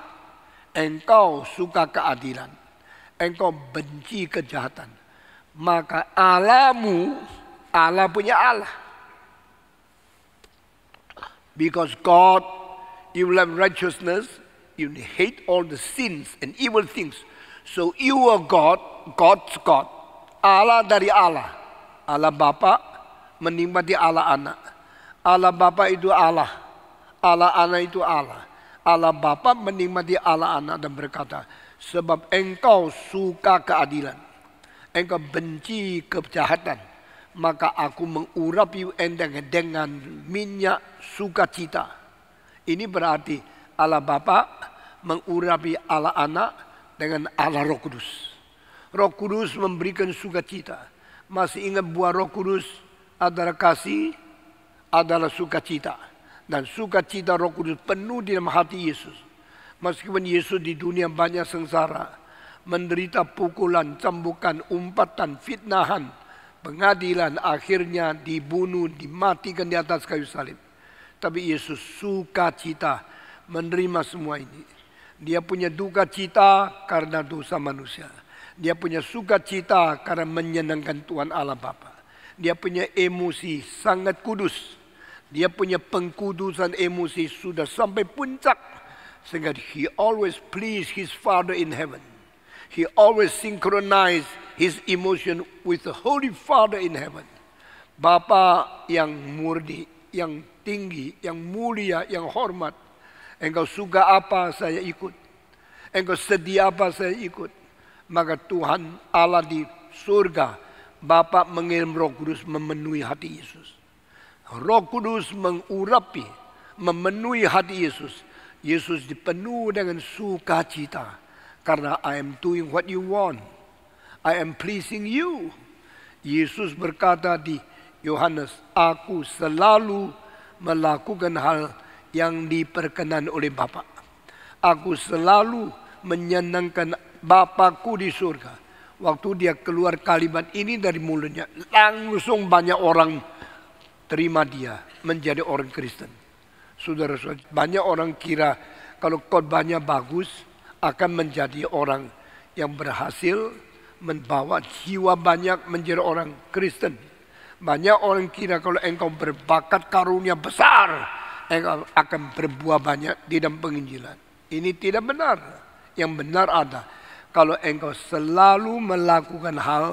engkau suka keadilan. Engkau benci kejahatan. Maka alamu, Allah punya Allah. Because God, you love righteousness, you hate all the sins and evil things. So you are God, God's God. Allah dari Allah. Allah Bapa menikmati Allah anak. Allah Bapa itu Allah. Allah anak itu Allah. Allah Bapa menikmati Allah Anak dan berkata, sebab engkau suka keadilan, engkau benci kejahatan, maka aku mengurapi endeng dengan minyak sukacita. Ini berarti Allah Bapa mengurapi Allah Anak dengan Allah Roh Kudus. Roh Kudus memberikan sukacita. Masih ingat buah Roh Kudus adalah kasih, adalah sukacita dan sukacita Roh Kudus penuh di dalam hati Yesus. Meskipun Yesus di dunia banyak sengsara, menderita pukulan, cambukan, umpatan, fitnahan, pengadilan, akhirnya dibunuh, dimatikan di atas kayu salib. Tapi Yesus sukacita menerima semua ini. Dia punya duka cita karena dosa manusia. Dia punya sukacita karena menyenangkan Tuhan Allah Bapa. Dia punya emosi sangat kudus dia punya pengkudusan emosi sudah sampai puncak. Sehingga he always please his father in heaven. He always synchronize his emotion with the Holy Father in heaven. Bapa yang murni, yang tinggi, yang mulia, yang hormat. Engkau suka apa saya ikut. Engkau sedih apa saya ikut. Maka Tuhan Allah di surga Bapak mengirim roh kudus memenuhi hati Yesus. Roh Kudus mengurapi, memenuhi hati Yesus. Yesus dipenuhi dengan sukacita. Karena I am doing what you want. I am pleasing you. Yesus berkata di Yohanes, aku selalu melakukan hal yang diperkenan oleh Bapa. Aku selalu menyenangkan Bapakku di surga. Waktu dia keluar kalimat ini dari mulutnya, langsung banyak orang terima dia menjadi orang Kristen. Saudara-saudara, banyak orang kira kalau khotbahnya bagus akan menjadi orang yang berhasil membawa jiwa banyak menjadi orang Kristen. Banyak orang kira kalau engkau berbakat karunia besar, engkau akan berbuah banyak di dalam penginjilan. Ini tidak benar. Yang benar ada kalau engkau selalu melakukan hal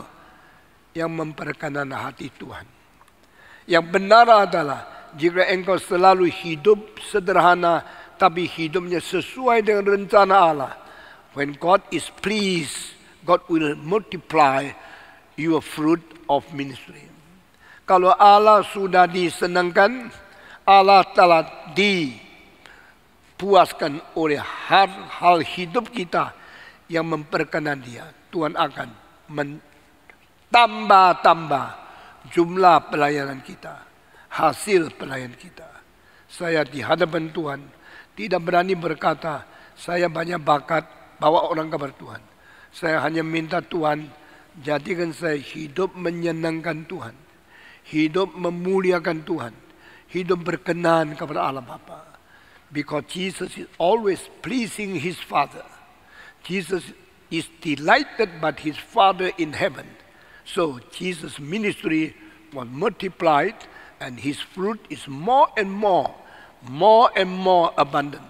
yang memperkenan hati Tuhan. Yang benar adalah jika engkau selalu hidup sederhana tapi hidupnya sesuai dengan rencana Allah. When God is pleased, God will multiply your fruit of ministry. Kalau Allah sudah disenangkan, Allah telah dipuaskan oleh hal-hal hidup kita yang memperkenan dia. Tuhan akan menambah tambah jumlah pelayanan kita, hasil pelayanan kita. Saya di hadapan Tuhan tidak berani berkata saya banyak bakat bawa orang kabar Tuhan. Saya hanya minta Tuhan jadikan saya hidup menyenangkan Tuhan, hidup memuliakan Tuhan, hidup berkenan kepada Allah Bapa. Because Jesus is always pleasing his Father. Jesus is delighted by his Father in heaven So Jesus' ministry was multiplied and his fruit is more and more, more and more abundant,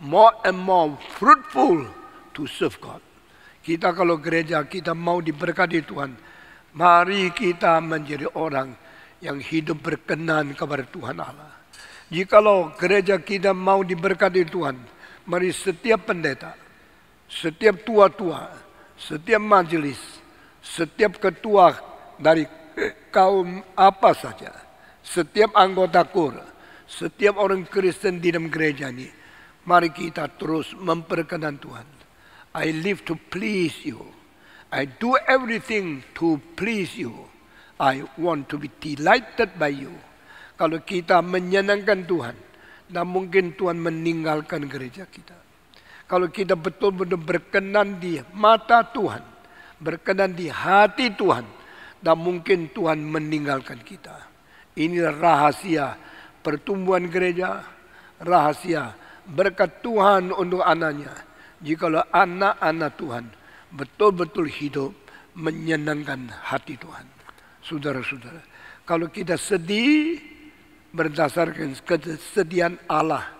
more and more fruitful to serve God. Kita kalau gereja kita mau diberkati Tuhan, mari kita menjadi orang yang hidup berkenan kepada Tuhan Allah. Jikalau gereja kita mau diberkati Tuhan, mari setiap pendeta, setiap tua-tua, setiap majelis, setiap ketua dari kaum apa saja, setiap anggota kur, setiap orang Kristen di dalam gereja ini, mari kita terus memperkenan Tuhan. I live to please you. I do everything to please you. I want to be delighted by you. Kalau kita menyenangkan Tuhan, dan mungkin Tuhan meninggalkan gereja kita. Kalau kita betul-betul berkenan di mata Tuhan, berkenan di hati Tuhan dan mungkin Tuhan meninggalkan kita. Inilah rahasia pertumbuhan gereja, rahasia berkat Tuhan untuk anaknya. Jikalau anak-anak Tuhan betul-betul hidup menyenangkan hati Tuhan. Saudara-saudara, kalau kita sedih berdasarkan kesedihan Allah.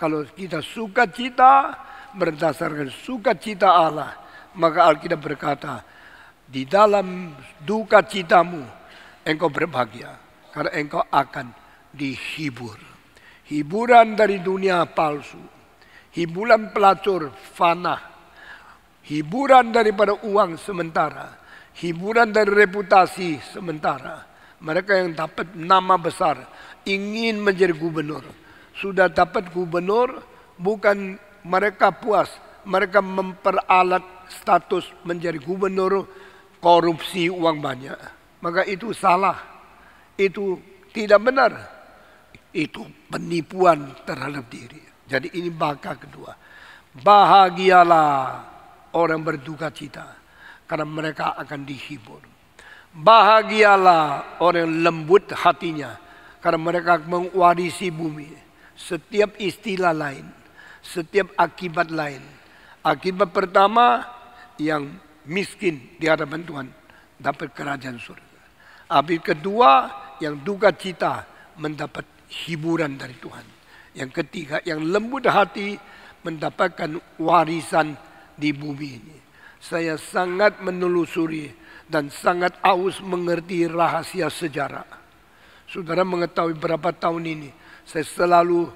Kalau kita suka cita berdasarkan suka cita Allah maka Alkitab berkata, di dalam duka citamu engkau berbahagia karena engkau akan dihibur. Hiburan dari dunia palsu, hiburan pelacur fana, hiburan daripada uang sementara, hiburan dari reputasi sementara. Mereka yang dapat nama besar ingin menjadi gubernur. Sudah dapat gubernur bukan mereka puas, mereka memperalat status menjadi gubernur korupsi uang banyak. Maka itu salah. Itu tidak benar. Itu penipuan terhadap diri. Jadi ini baka kedua. Bahagialah orang berduka cita. Karena mereka akan dihibur. Bahagialah orang lembut hatinya. Karena mereka mengwarisi bumi. Setiap istilah lain. Setiap akibat lain. Akibat pertama yang miskin di hadapan Tuhan dapat kerajaan surga. Habis kedua yang duka cita mendapat hiburan dari Tuhan. Yang ketiga yang lembut hati mendapatkan warisan di bumi ini. Saya sangat menelusuri dan sangat aus mengerti rahasia sejarah. Saudara mengetahui berapa tahun ini saya selalu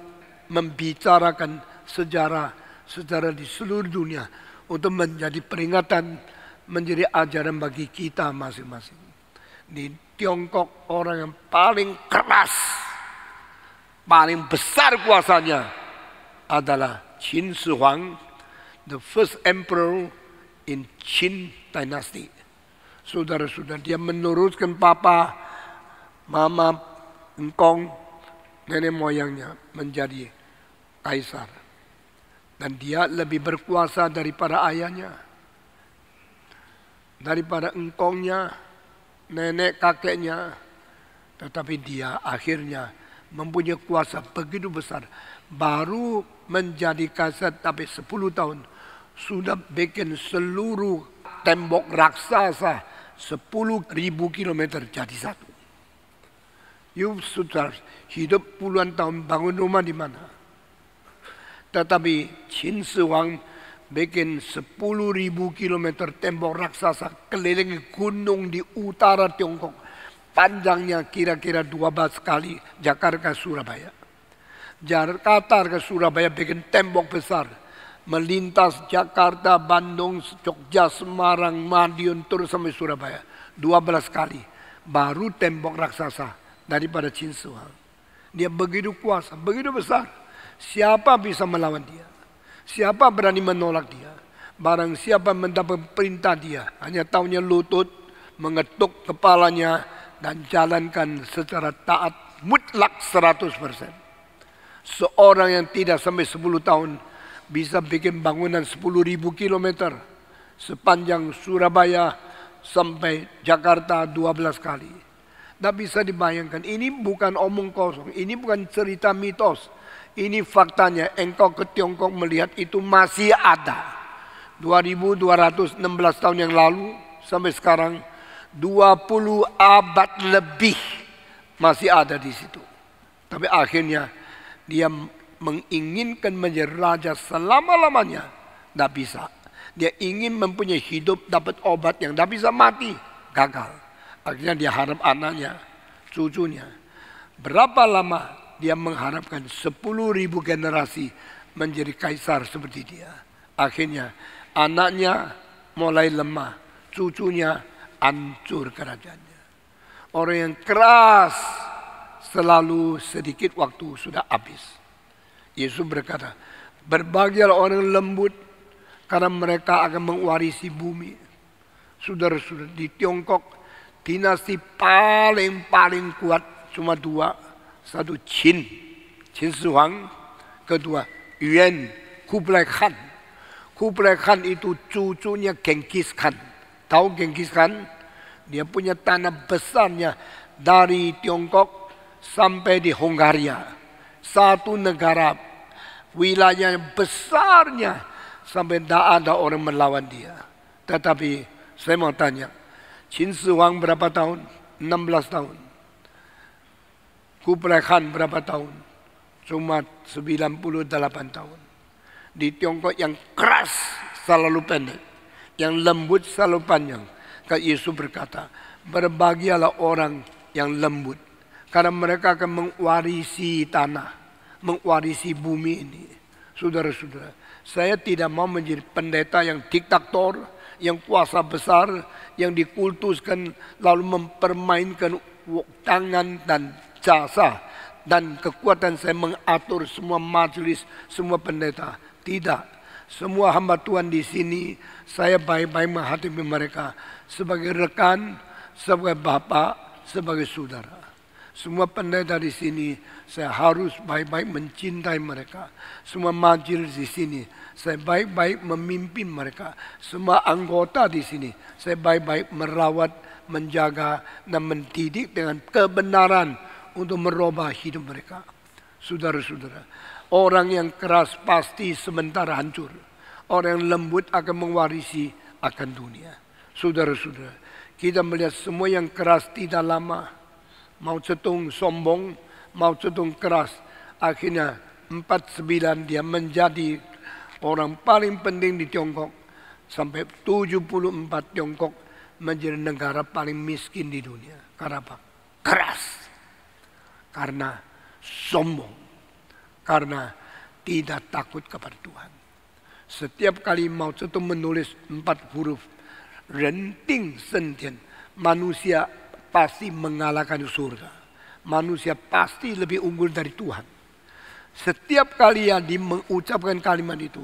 membicarakan sejarah sejarah di seluruh dunia untuk menjadi peringatan, menjadi ajaran bagi kita masing-masing. Di Tiongkok orang yang paling keras, paling besar kuasanya adalah Qin Shi Huang, the first emperor in Qin dynasty. Saudara-saudara dia menurutkan papa, mama, engkong, nenek moyangnya menjadi kaisar. Dan dia lebih berkuasa daripada ayahnya. Daripada engkongnya, nenek kakeknya. Tetapi dia akhirnya mempunyai kuasa begitu besar. Baru menjadi kaset tapi 10 tahun. Sudah bikin seluruh tembok raksasa 10 ribu kilometer jadi satu. Yusuf sudah hidup puluhan tahun bangun rumah di mana? Tetapi Qin Shi Huang bikin 10.000 km tembok raksasa keliling gunung di utara Tiongkok. Panjangnya kira-kira 12 kali Jakarta Surabaya. Jakarta ke Surabaya bikin tembok besar. Melintas Jakarta, Bandung, Jogja, Semarang, Madiun terus sampai Surabaya. 12 kali. Baru tembok raksasa daripada Qin Shi Dia begitu kuasa, begitu besar. Siapa bisa melawan dia? Siapa berani menolak dia? Barang siapa mendapat perintah dia, hanya tahunya lutut, mengetuk kepalanya, dan jalankan secara taat mutlak 100%. Seorang yang tidak sampai 10 tahun bisa bikin bangunan 10.000 kilometer sepanjang Surabaya sampai Jakarta 12 kali. Tidak bisa dibayangkan, ini bukan omong kosong, ini bukan cerita mitos. Ini faktanya, engkau ke Tiongkok melihat itu masih ada. 2216 tahun yang lalu sampai sekarang 20 abad lebih masih ada di situ. Tapi akhirnya dia menginginkan menjadi raja selama-lamanya. Tidak bisa. Dia ingin mempunyai hidup, dapat obat yang tidak bisa mati. Gagal. Akhirnya dia harap anaknya, cucunya. Berapa lama dia mengharapkan 10.000 generasi menjadi kaisar seperti dia. Akhirnya anaknya mulai lemah, cucunya hancur kerajaannya. Orang yang keras selalu sedikit waktu sudah habis. Yesus berkata, berbahagialah orang lembut karena mereka akan mewarisi bumi. Saudara-saudara di Tiongkok dinasti paling-paling kuat cuma dua satu Qin, Qin Shi Huang, kedua Yuan, Kublai Khan. Kublai Khan itu cucunya Genghis Khan. Tahu Genghis Khan? Dia punya tanah besarnya dari Tiongkok sampai di Hungaria. Satu negara wilayah besarnya sampai tidak ada orang melawan dia. Tetapi saya mau tanya, Qin Shi Huang berapa tahun? 16 tahun. Kuperakan berapa tahun? Cuma 98 tahun. Di Tiongkok yang keras selalu pendek. Yang lembut selalu panjang. Kak Yesus berkata, berbahagialah orang yang lembut. Karena mereka akan mewarisi tanah, mewarisi bumi ini. Saudara-saudara, saya tidak mau menjadi pendeta yang diktator, yang kuasa besar, yang dikultuskan lalu mempermainkan tangan dan jasa dan kekuatan saya mengatur semua majelis, semua pendeta. Tidak. Semua hamba Tuhan di sini, saya baik-baik menghadapi mereka sebagai rekan, sebagai bapak, sebagai saudara. Semua pendeta di sini, saya harus baik-baik mencintai mereka. Semua majelis di sini, saya baik-baik memimpin mereka. Semua anggota di sini, saya baik-baik merawat, menjaga, dan mendidik dengan kebenaran untuk merubah hidup mereka. Saudara-saudara, orang yang keras pasti sementara hancur. Orang yang lembut akan mewarisi akan dunia. Saudara-saudara, kita melihat semua yang keras tidak lama. Mau cetung sombong, mau cetung keras. Akhirnya 49 dia menjadi orang paling penting di Tiongkok. Sampai 74 Tiongkok menjadi negara paling miskin di dunia. Karena apa? Keras karena sombong, karena tidak takut kepada Tuhan. Setiap kali mau itu menulis empat huruf renting sentian, manusia pasti mengalahkan surga. Manusia pasti lebih unggul dari Tuhan. Setiap kali yang mengucapkan kalimat itu,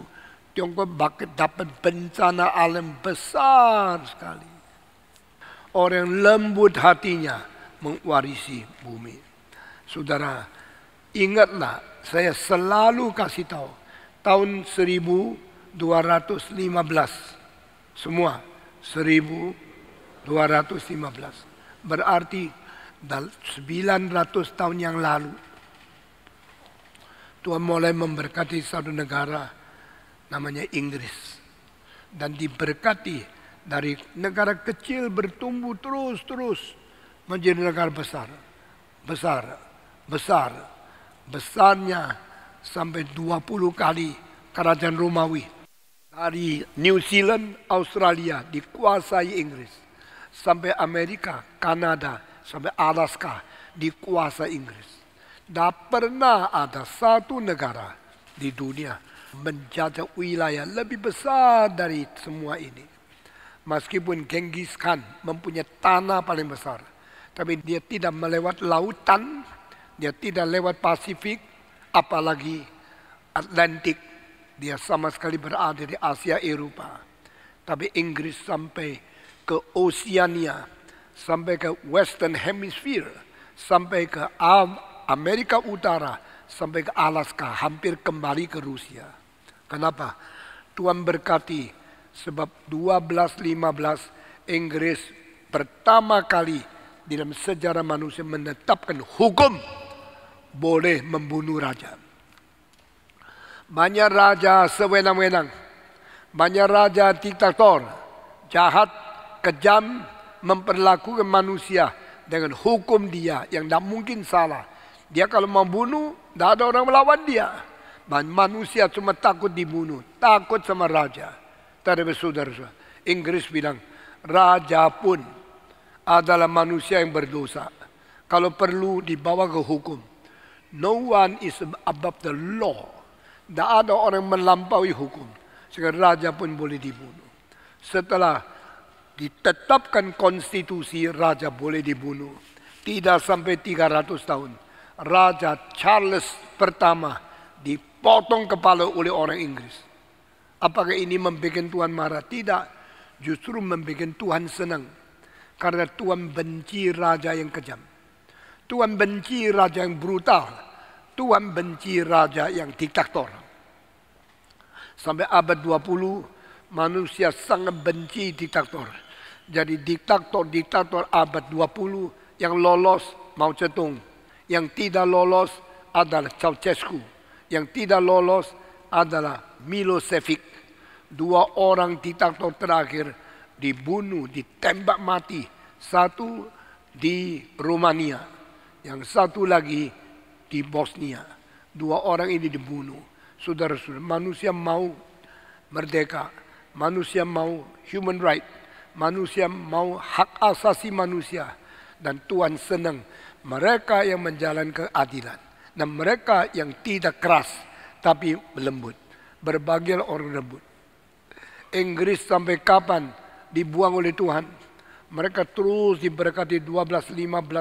Tiongkok bakal dapat bencana alam besar sekali. Orang lembut hatinya mewarisi bumi. Saudara, ingatlah saya selalu kasih tahu tahun 1215 semua 1215 berarti 900 tahun yang lalu Tuhan mulai memberkati satu negara namanya Inggris dan diberkati dari negara kecil bertumbuh terus-terus menjadi negara besar besar besar. Besarnya sampai 20 kali kerajaan Romawi. Dari New Zealand, Australia dikuasai Inggris. Sampai Amerika, Kanada, sampai Alaska dikuasai Inggris. Tidak pernah ada satu negara di dunia menjajah wilayah lebih besar dari semua ini. Meskipun Genghis Khan mempunyai tanah paling besar, tapi dia tidak melewat lautan dia tidak lewat Pasifik, apalagi Atlantik. Dia sama sekali berada di Asia Eropa. Tapi Inggris sampai ke Oceania, sampai ke Western Hemisphere, sampai ke Amerika Utara, sampai ke Alaska, hampir kembali ke Rusia. Kenapa? Tuhan berkati sebab 1215 Inggris pertama kali dalam sejarah manusia menetapkan hukum boleh membunuh raja. Banyak raja sewenang-wenang, banyak raja diktator, jahat, kejam, memperlakukan manusia dengan hukum dia yang tidak mungkin salah. Dia kalau membunuh, tidak ada orang melawan dia. Dan manusia cuma takut dibunuh, takut sama raja. Tadi saudara Inggris bilang, raja pun adalah manusia yang berdosa. Kalau perlu dibawa ke hukum. No one is above the law. Tidak ada orang melampaui hukum. Sehingga raja pun boleh dibunuh. Setelah ditetapkan konstitusi, raja boleh dibunuh. Tidak sampai 300 tahun. Raja Charles pertama dipotong kepala oleh orang Inggris. Apakah ini membuat Tuhan marah? Tidak. Justru membuat Tuhan senang. Karena Tuhan benci raja yang kejam. Tuhan benci raja yang brutal. Tuhan benci raja yang diktator. Sampai abad 20 manusia sangat benci diktator. Jadi diktator-diktator abad 20 yang lolos mau cetung, Yang tidak lolos adalah Ceausescu. Yang tidak lolos adalah Milosevic. Dua orang diktator terakhir dibunuh, ditembak mati. Satu di Rumania, yang satu lagi di Bosnia. Dua orang ini dibunuh. Saudara-saudara, manusia mau merdeka. Manusia mau human right. Manusia mau hak asasi manusia. Dan Tuhan senang mereka yang menjalankan keadilan. Dan mereka yang tidak keras tapi lembut. Berbagai orang lembut. Inggris sampai kapan dibuang oleh Tuhan? Mereka terus diberkati 12, 15,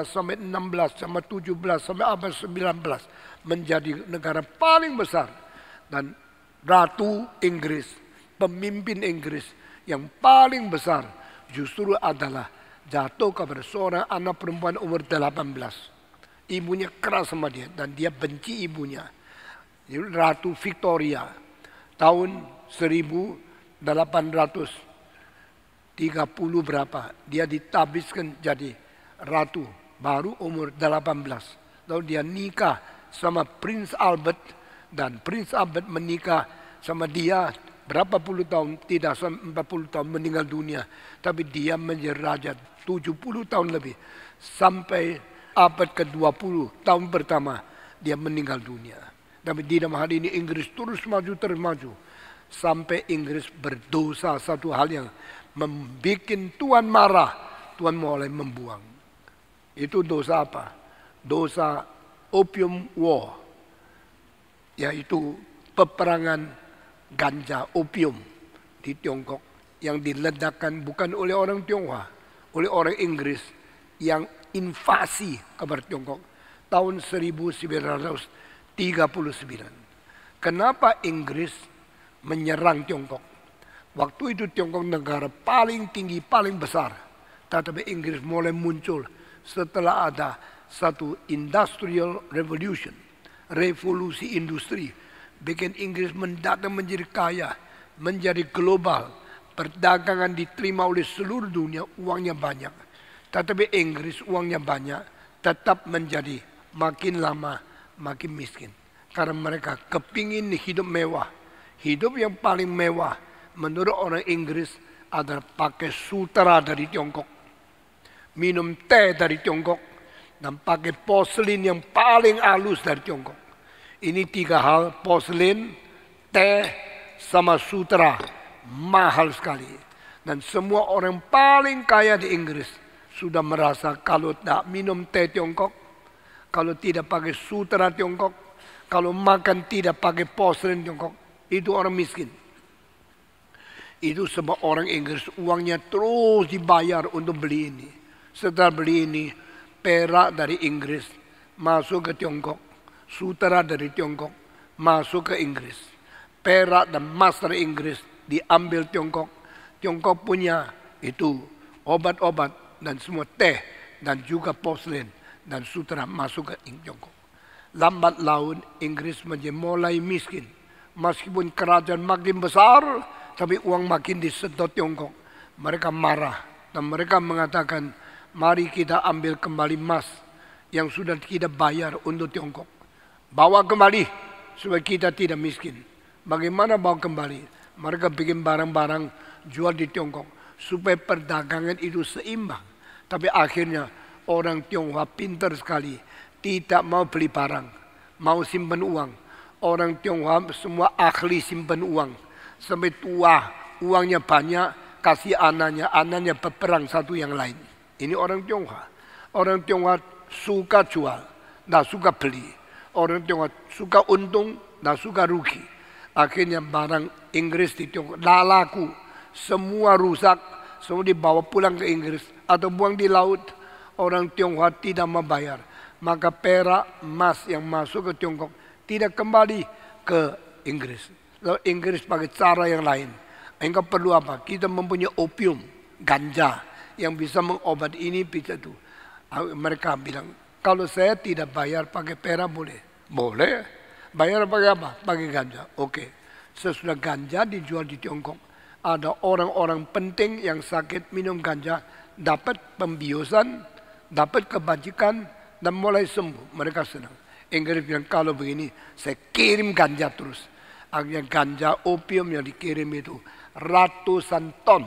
sampai 16, sampai 17, sampai abad 19. Menjadi negara paling besar. Dan Ratu Inggris, pemimpin Inggris yang paling besar justru adalah jatuh kepada seorang anak perempuan umur 18. Ibunya keras sama dia dan dia benci ibunya. Ratu Victoria tahun 1800 30 berapa dia ditabiskan jadi ratu baru umur 18 lalu dia nikah sama Prince Albert dan Prince Albert menikah sama dia berapa puluh tahun tidak sampai 40 tahun meninggal dunia tapi dia menjadi raja 70 tahun lebih sampai abad ke-20 tahun pertama dia meninggal dunia tapi di dalam hari ini Inggris terus maju terus maju sampai Inggris berdosa satu hal yang membikin Tuhan marah, Tuhan mulai membuang. Itu dosa apa? Dosa opium war, yaitu peperangan ganja opium di Tiongkok yang diledakkan bukan oleh orang Tionghoa, oleh orang Inggris yang invasi ke barat Tiongkok tahun 1939. Kenapa Inggris menyerang Tiongkok? Waktu itu Tiongkok negara paling tinggi, paling besar. Tetapi Inggris mulai muncul setelah ada satu industrial revolution. Revolusi industri. Bikin Inggris mendatang menjadi kaya, menjadi global. Perdagangan diterima oleh seluruh dunia, uangnya banyak. Tetapi Inggris uangnya banyak, tetap menjadi makin lama makin miskin. Karena mereka kepingin hidup mewah. Hidup yang paling mewah menurut orang Inggris ada pakai sutra dari Tiongkok. Minum teh dari Tiongkok dan pakai porselin yang paling halus dari Tiongkok. Ini tiga hal, porselin, teh, sama sutra. Mahal sekali. Dan semua orang paling kaya di Inggris sudah merasa kalau tidak minum teh Tiongkok, kalau tidak pakai sutra Tiongkok, kalau makan tidak pakai porselin Tiongkok, itu orang miskin. Itu sebab orang Inggris uangnya terus dibayar untuk beli ini. Setelah beli ini, perak dari Inggris masuk ke Tiongkok. Sutera dari Tiongkok masuk ke Inggris. Perak dan emas dari Inggris diambil Tiongkok. Tiongkok punya itu obat-obat dan semua teh dan juga porcelain dan sutera masuk ke Tiongkok. Lambat laun Inggris menjadi mulai miskin. Meskipun kerajaan makin besar, tapi uang makin disedot Tiongkok. Mereka marah dan mereka mengatakan, mari kita ambil kembali emas yang sudah kita bayar untuk Tiongkok. Bawa kembali supaya kita tidak miskin. Bagaimana bawa kembali? Mereka bikin barang-barang jual di Tiongkok supaya perdagangan itu seimbang. Tapi akhirnya orang Tionghoa pintar sekali, tidak mau beli barang, mau simpan uang. Orang Tionghoa semua ahli simpan uang sampai tua, uangnya banyak, kasih anaknya, anaknya berperang satu yang lain. Ini orang Tionghoa. Orang Tionghoa suka jual, tidak suka beli. Orang Tionghoa suka untung, tidak suka rugi. Akhirnya barang Inggris di Tionghoa, tidak laku. Semua rusak, semua dibawa pulang ke Inggris atau buang di laut. Orang Tionghoa tidak membayar. Maka perak emas yang masuk ke Tiongkok tidak kembali ke Inggris Inggris pakai cara yang lain. Engkau perlu apa? Kita mempunyai opium, ganja yang bisa mengobat ini bisa itu. Ah, mereka bilang, kalau saya tidak bayar pakai perak boleh? Boleh. Bayar pakai apa? Pakai ganja. Oke. Sesudah ganja dijual di Tiongkok, ada orang-orang penting yang sakit minum ganja dapat pembiusan, dapat kebajikan dan mulai sembuh. Mereka senang. Inggris bilang kalau begini saya kirim ganja terus Akhirnya ganja opium yang dikirim itu ratusan ton,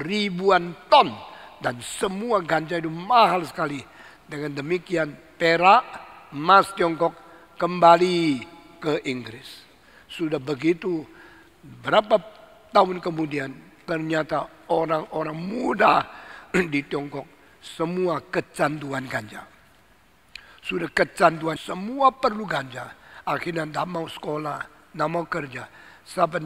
ribuan ton. Dan semua ganja itu mahal sekali. Dengan demikian perak, emas Tiongkok kembali ke Inggris. Sudah begitu berapa tahun kemudian ternyata orang-orang muda di Tiongkok semua kecanduan ganja. Sudah kecanduan semua perlu ganja. Akhirnya tidak mau sekolah, namo kerja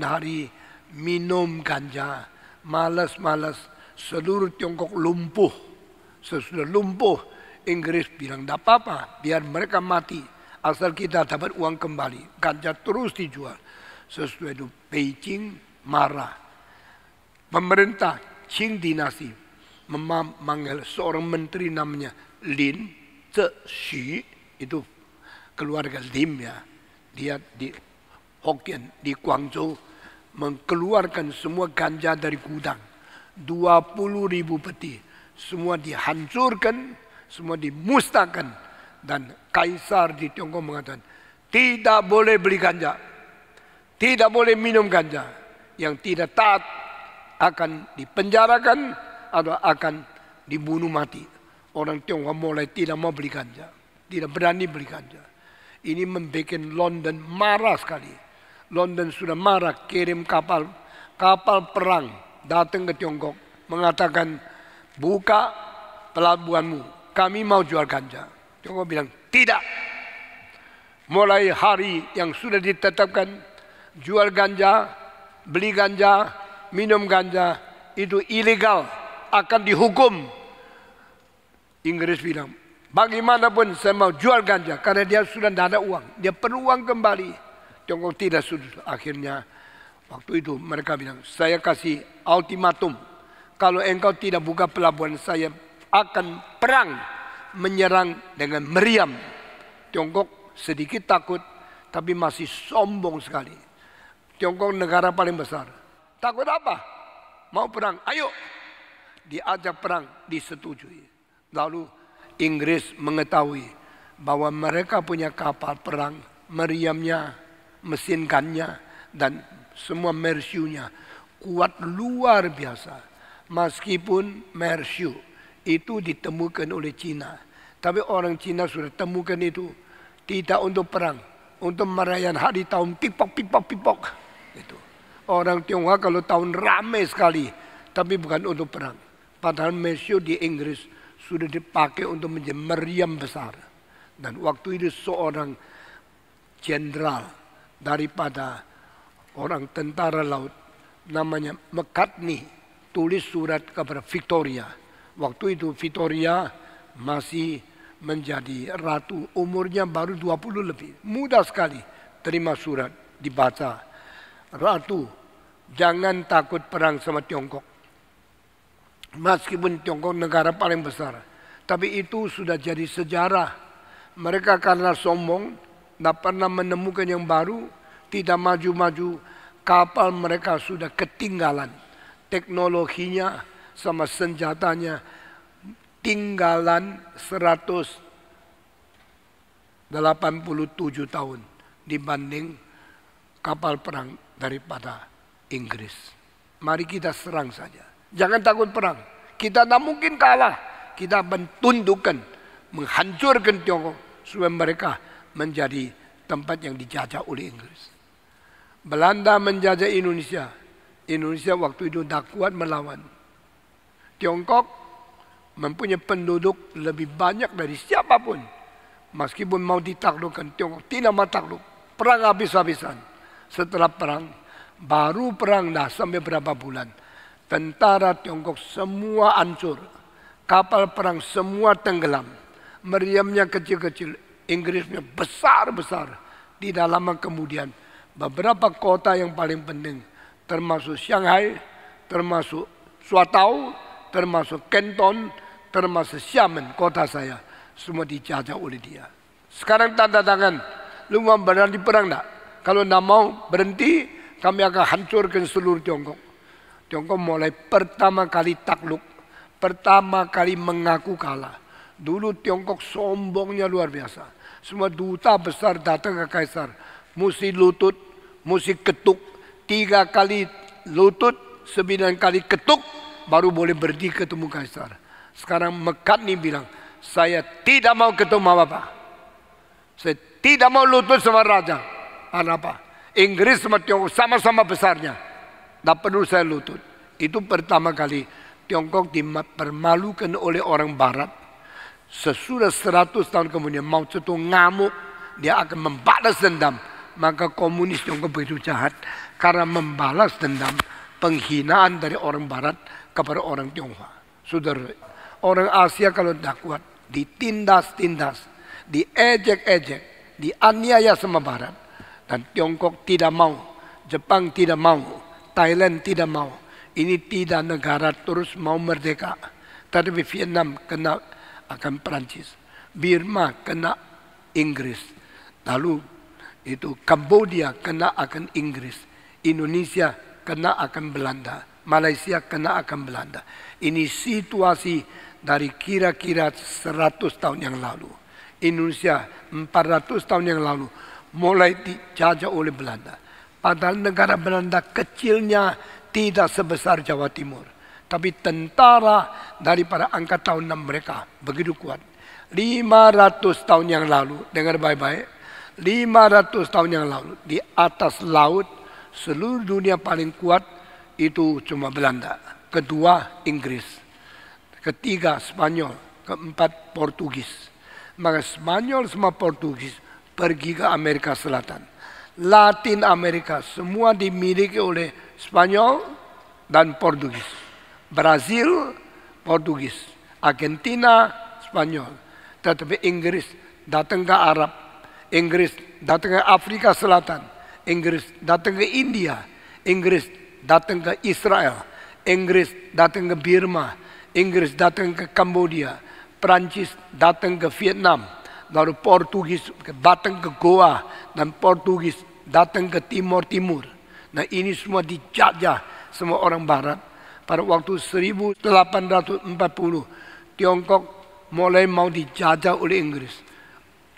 hari minum ganja malas-malas seluruh Tiongkok lumpuh sesudah lumpuh Inggris bilang tidak apa-apa biar mereka mati asal kita dapat uang kembali ganja terus dijual sesudah itu Beijing marah pemerintah Qing dinasti memanggil seorang menteri namanya Lin Zexi itu keluarga Lim ya dia di Hokien di Guangzhou mengeluarkan semua ganja dari gudang. 20 ribu peti. Semua dihancurkan, semua dimusnahkan. Dan Kaisar di Tiongkok mengatakan, tidak boleh beli ganja. Tidak boleh minum ganja. Yang tidak taat akan dipenjarakan atau akan dibunuh mati. Orang Tiongkok mulai tidak mau beli ganja. Tidak berani beli ganja. Ini membuat London marah sekali London sudah marah kirim kapal kapal perang datang ke Tiongkok mengatakan buka pelabuhanmu kami mau jual ganja Tiongkok bilang tidak mulai hari yang sudah ditetapkan jual ganja beli ganja minum ganja itu ilegal akan dihukum Inggris bilang Bagaimanapun saya mau jual ganja karena dia sudah tidak ada uang. Dia perlu uang kembali. Tiongkok tidak sudut. Akhirnya waktu itu mereka bilang, saya kasih ultimatum. Kalau engkau tidak buka pelabuhan saya akan perang menyerang dengan meriam. Tiongkok sedikit takut tapi masih sombong sekali. Tiongkok negara paling besar. Takut apa? Mau perang, ayo. Diajak perang, disetujui. Lalu Inggris mengetahui bahwa mereka punya kapal perang, meriamnya mesin dan semua mersiunya kuat luar biasa. Meskipun mersu itu ditemukan oleh Cina. Tapi orang Cina sudah temukan itu tidak untuk perang, untuk merayakan hari tahun pipok pipok pipok itu. Orang Tionghoa kalau tahun ramai sekali, tapi bukan untuk perang. Padahal mersu di Inggris sudah dipakai untuk menjadi meriam besar. Dan waktu itu seorang jenderal daripada orang tentara laut namanya McCartney tulis surat kepada Victoria. Waktu itu Victoria masih menjadi ratu, umurnya baru 20 lebih. Mudah sekali terima surat dibaca. Ratu, jangan takut perang sama Tiongkok. Meskipun Tiongkok negara paling besar, tapi itu sudah jadi sejarah. Mereka karena sombong tidak pernah menemukan yang baru, tidak maju-maju, kapal mereka sudah ketinggalan. Teknologinya sama senjatanya tinggalan 187 tahun dibanding kapal perang daripada Inggris. Mari kita serang saja. Jangan takut perang. Kita tidak mungkin kalah. Kita bentundukkan menghancurkan Tiongkok supaya mereka menjadi tempat yang dijajah oleh Inggris. Belanda menjajah Indonesia. Indonesia waktu itu tak kuat melawan. Tiongkok mempunyai penduduk lebih banyak dari siapapun. Meskipun mau ditaklukkan Tiongkok, tidak mau takluk. Perang habis-habisan. Setelah perang, baru perang dah sampai berapa bulan. Tentara Tiongkok semua hancur. Kapal perang semua tenggelam. Meriamnya kecil-kecil. Inggrisnya besar-besar. di lama kemudian beberapa kota yang paling penting termasuk Shanghai, termasuk Suatau, termasuk Canton, termasuk Xiamen, kota saya. Semua dijajah oleh dia. Sekarang tanda tangan, lu mau benar di perang enggak? Kalau enggak mau berhenti, kami akan hancurkan seluruh Tiongkok. Tiongkok mulai pertama kali takluk, pertama kali mengaku kalah. Dulu Tiongkok sombongnya luar biasa. Semua duta besar datang ke kaisar. Mesti lutut, mesti ketuk. Tiga kali lutut, sembilan kali ketuk, baru boleh berdiri ketemu kaisar. Sekarang Mekat ini bilang, saya tidak mau ketemu apa-apa. Saya tidak mau lutut sama raja. apa? Inggris sama Tiongkok sama-sama besarnya. Tidak perlu saya lutut. Itu pertama kali Tiongkok dipermalukan oleh orang Barat Sesudah 100 tahun kemudian Mao Zedong ngamuk, dia akan membalas dendam. Maka komunis yang begitu jahat karena membalas dendam penghinaan dari orang barat kepada orang Tionghoa. Saudara, orang Asia kalau tidak kuat ditindas-tindas, diejek-ejek, dianiaya sama barat. Dan Tiongkok tidak mau, Jepang tidak mau, Thailand tidak mau. Ini tidak negara terus mau merdeka. Tapi Vietnam kena akan Perancis, Burma kena Inggris, lalu itu Kamboja kena akan Inggris, Indonesia kena akan Belanda, Malaysia kena akan Belanda. Ini situasi dari kira-kira 100 tahun yang lalu. Indonesia 400 tahun yang lalu mulai dijajah oleh Belanda. Padahal negara Belanda kecilnya tidak sebesar Jawa Timur tapi tentara daripada angkat tahun 6 mereka begitu kuat. 500 tahun yang lalu, dengar baik-baik. 500 tahun yang lalu di atas laut seluruh dunia paling kuat itu cuma Belanda. Kedua Inggris. Ketiga Spanyol. Keempat Portugis. Maka Spanyol sama Portugis pergi ke Amerika Selatan. Latin Amerika semua dimiliki oleh Spanyol dan Portugis. Brazil, Portugis, Argentina, Spanyol. Tetapi Inggris datang ke Arab, Inggris datang ke Afrika Selatan, Inggris datang ke India, Inggris datang ke Israel, Inggris datang ke Burma, Inggris datang ke Kamboja, Prancis datang ke Vietnam, lalu Portugis datang ke Goa dan Portugis datang ke Timur Timur. Nah ini semua dijajah semua orang Barat pada waktu 1840 Tiongkok mulai mau dijajah oleh Inggris.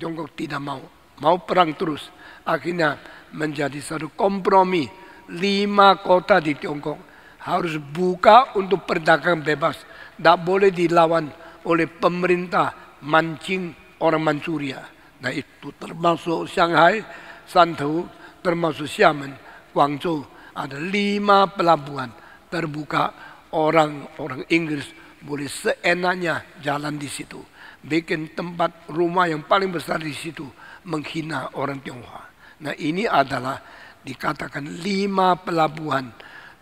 Tiongkok tidak mau, mau perang terus. Akhirnya menjadi satu kompromi. Lima kota di Tiongkok harus buka untuk perdagangan bebas. Tidak boleh dilawan oleh pemerintah mancing orang Manchuria. Nah itu termasuk Shanghai, Shantou, termasuk Xiamen, Guangzhou. Ada lima pelabuhan terbuka orang-orang Inggris boleh seenaknya jalan di situ. Bikin tempat rumah yang paling besar di situ menghina orang Tionghoa. Nah ini adalah dikatakan lima pelabuhan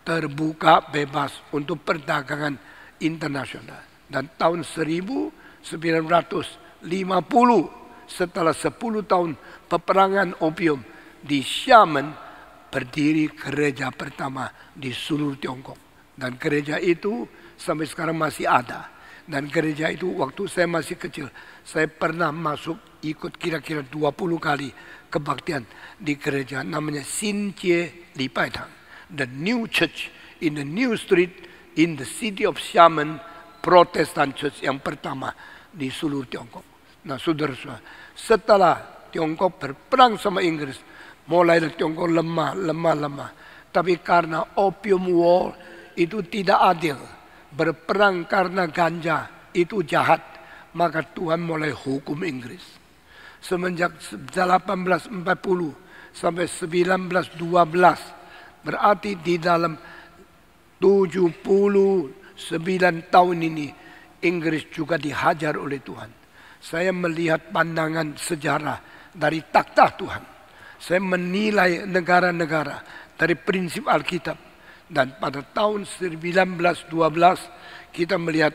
terbuka bebas untuk perdagangan internasional. Dan tahun 1950 setelah 10 tahun peperangan opium di Xiamen berdiri gereja pertama di seluruh Tiongkok. Dan gereja itu sampai sekarang masih ada. Dan gereja itu waktu saya masih kecil, saya pernah masuk ikut kira-kira 20 kali kebaktian di gereja namanya Pai Tang, The New Church in the New Street in the city of Xiamen, Protestant Church yang pertama di seluruh Tiongkok. Nah saudara-saudara, setelah Tiongkok berperang sama Inggris, mulai dari Tiongkok lemah, lemah, lemah. Tapi karena opium war itu tidak adil. Berperang karena ganja itu jahat. Maka Tuhan mulai hukum Inggris. Semenjak 1840 sampai 1912. Berarti di dalam 79 tahun ini Inggris juga dihajar oleh Tuhan. Saya melihat pandangan sejarah dari takhta Tuhan saya menilai negara-negara dari prinsip Alkitab. Dan pada tahun 1912 kita melihat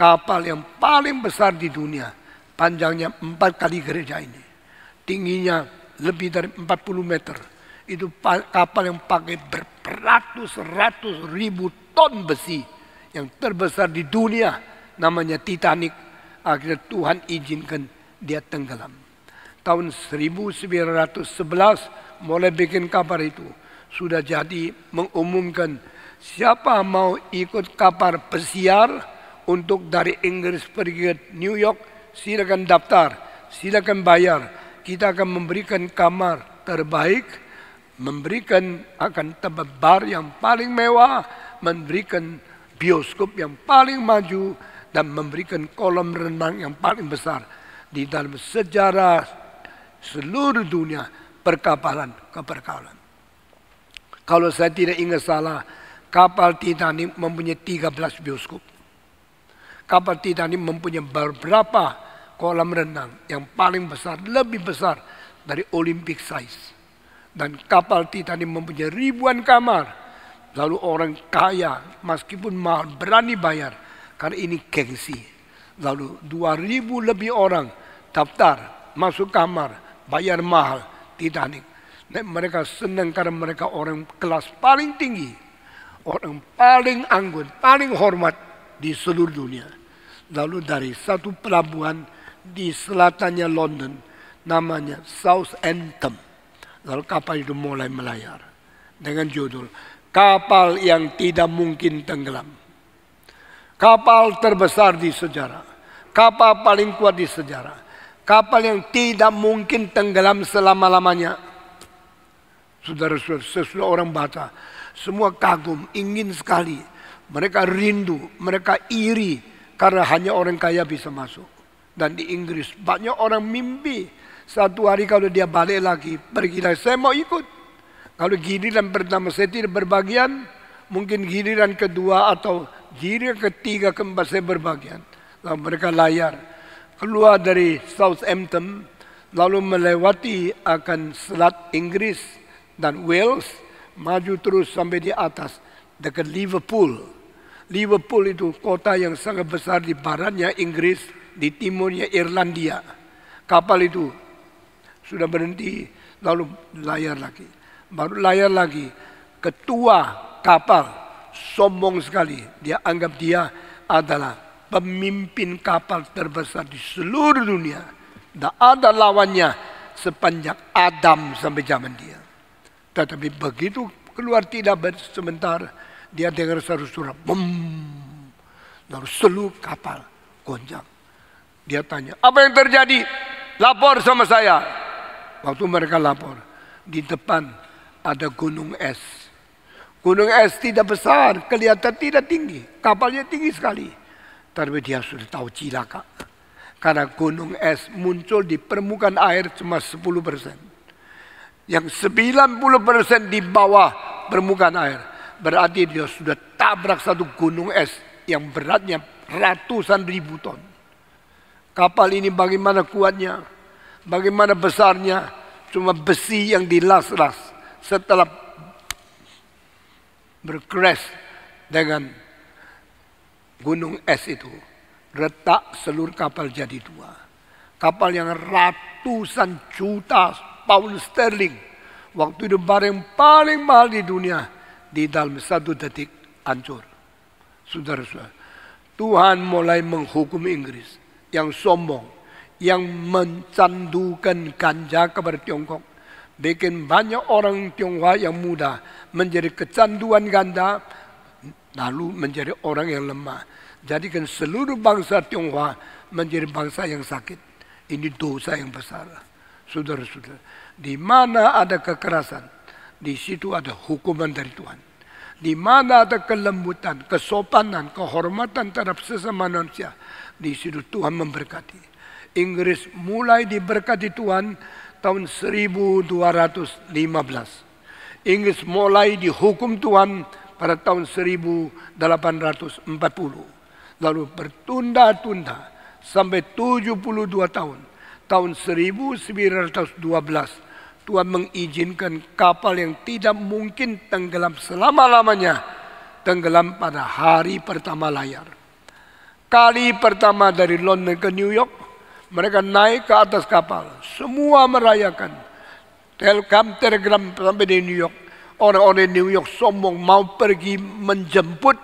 kapal yang paling besar di dunia. Panjangnya empat kali gereja ini. Tingginya lebih dari 40 meter. Itu kapal yang pakai beratus-ratus ribu ton besi. Yang terbesar di dunia namanya Titanic. Akhirnya Tuhan izinkan dia tenggelam tahun 1911 mulai bikin kapar itu. Sudah jadi mengumumkan siapa mau ikut kapar pesiar untuk dari Inggris pergi ke New York silakan daftar, silakan bayar. Kita akan memberikan kamar terbaik, memberikan akan tempat bar yang paling mewah, memberikan bioskop yang paling maju dan memberikan kolam renang yang paling besar di dalam sejarah seluruh dunia perkapalan keperkapalan. Kalau saya tidak ingat salah, kapal Titanic mempunyai 13 bioskop. Kapal Titanic mempunyai beberapa kolam renang yang paling besar, lebih besar dari Olympic size. Dan kapal Titanic mempunyai ribuan kamar. Lalu orang kaya meskipun mahal berani bayar karena ini gengsi. Lalu 2000 lebih orang daftar masuk kamar bayar mahal Titanic. Dan mereka senang karena mereka orang kelas paling tinggi, orang paling anggun, paling hormat di seluruh dunia. Lalu dari satu pelabuhan di selatannya London, namanya South Anthem. Lalu kapal itu mulai melayar dengan judul kapal yang tidak mungkin tenggelam. Kapal terbesar di sejarah, kapal paling kuat di sejarah Kapal yang tidak mungkin tenggelam selama-lamanya. Saudara-saudara, sesudah orang baca, semua kagum, ingin sekali. Mereka rindu, mereka iri karena hanya orang kaya bisa masuk. Dan di Inggris banyak orang mimpi satu hari kalau dia balik lagi pergilah saya mau ikut. Kalau giliran pertama saya tidak berbagian, mungkin giliran kedua atau giliran ketiga keempat saya berbagian. Lalu mereka layar keluar dari Southampton lalu melewati akan selat Inggris dan Wales maju terus sampai di atas dekat Liverpool. Liverpool itu kota yang sangat besar di baratnya Inggris, di timurnya Irlandia. Kapal itu sudah berhenti lalu layar lagi. Baru layar lagi. Ketua kapal sombong sekali. Dia anggap dia adalah pemimpin kapal terbesar di seluruh dunia. Tidak ada lawannya sepanjang Adam sampai zaman dia. Tetapi begitu keluar tidak sebentar, dia dengar satu suara, bum, lalu seluruh kapal gonjang. Dia tanya, apa yang terjadi? Lapor sama saya. Waktu mereka lapor, di depan ada gunung es. Gunung es tidak besar, kelihatan tidak tinggi. Kapalnya tinggi sekali tapi dia sudah tahu cilaka Karena gunung es muncul di permukaan air cuma 10 persen. Yang 90 persen di bawah permukaan air. Berarti dia sudah tabrak satu gunung es yang beratnya ratusan ribu ton. Kapal ini bagaimana kuatnya, bagaimana besarnya, cuma besi yang dilas-las setelah berkres dengan gunung es itu retak seluruh kapal jadi dua. Kapal yang ratusan juta pound sterling. Waktu itu barang paling mahal di dunia. Di dalam satu detik hancur. Saudara-saudara. Tuhan mulai menghukum Inggris. Yang sombong. Yang mencandukan ganja kepada Tiongkok. Bikin banyak orang Tionghoa yang muda menjadi kecanduan ganda lalu menjadi orang yang lemah. Jadikan seluruh bangsa Tionghoa menjadi bangsa yang sakit. Ini dosa yang besar. Saudara-saudara, di mana ada kekerasan, di situ ada hukuman dari Tuhan. Di mana ada kelembutan, kesopanan, kehormatan terhadap sesama manusia, di situ Tuhan memberkati. Inggris mulai diberkati Tuhan tahun 1215. Inggris mulai dihukum Tuhan pada tahun 1840. Lalu bertunda-tunda sampai 72 tahun. Tahun 1912 Tuhan mengizinkan kapal yang tidak mungkin tenggelam selama-lamanya tenggelam pada hari pertama layar. Kali pertama dari London ke New York, mereka naik ke atas kapal. Semua merayakan. Telegram, telegram sampai di New York. Orang-orang New York sombong mau pergi menjemput.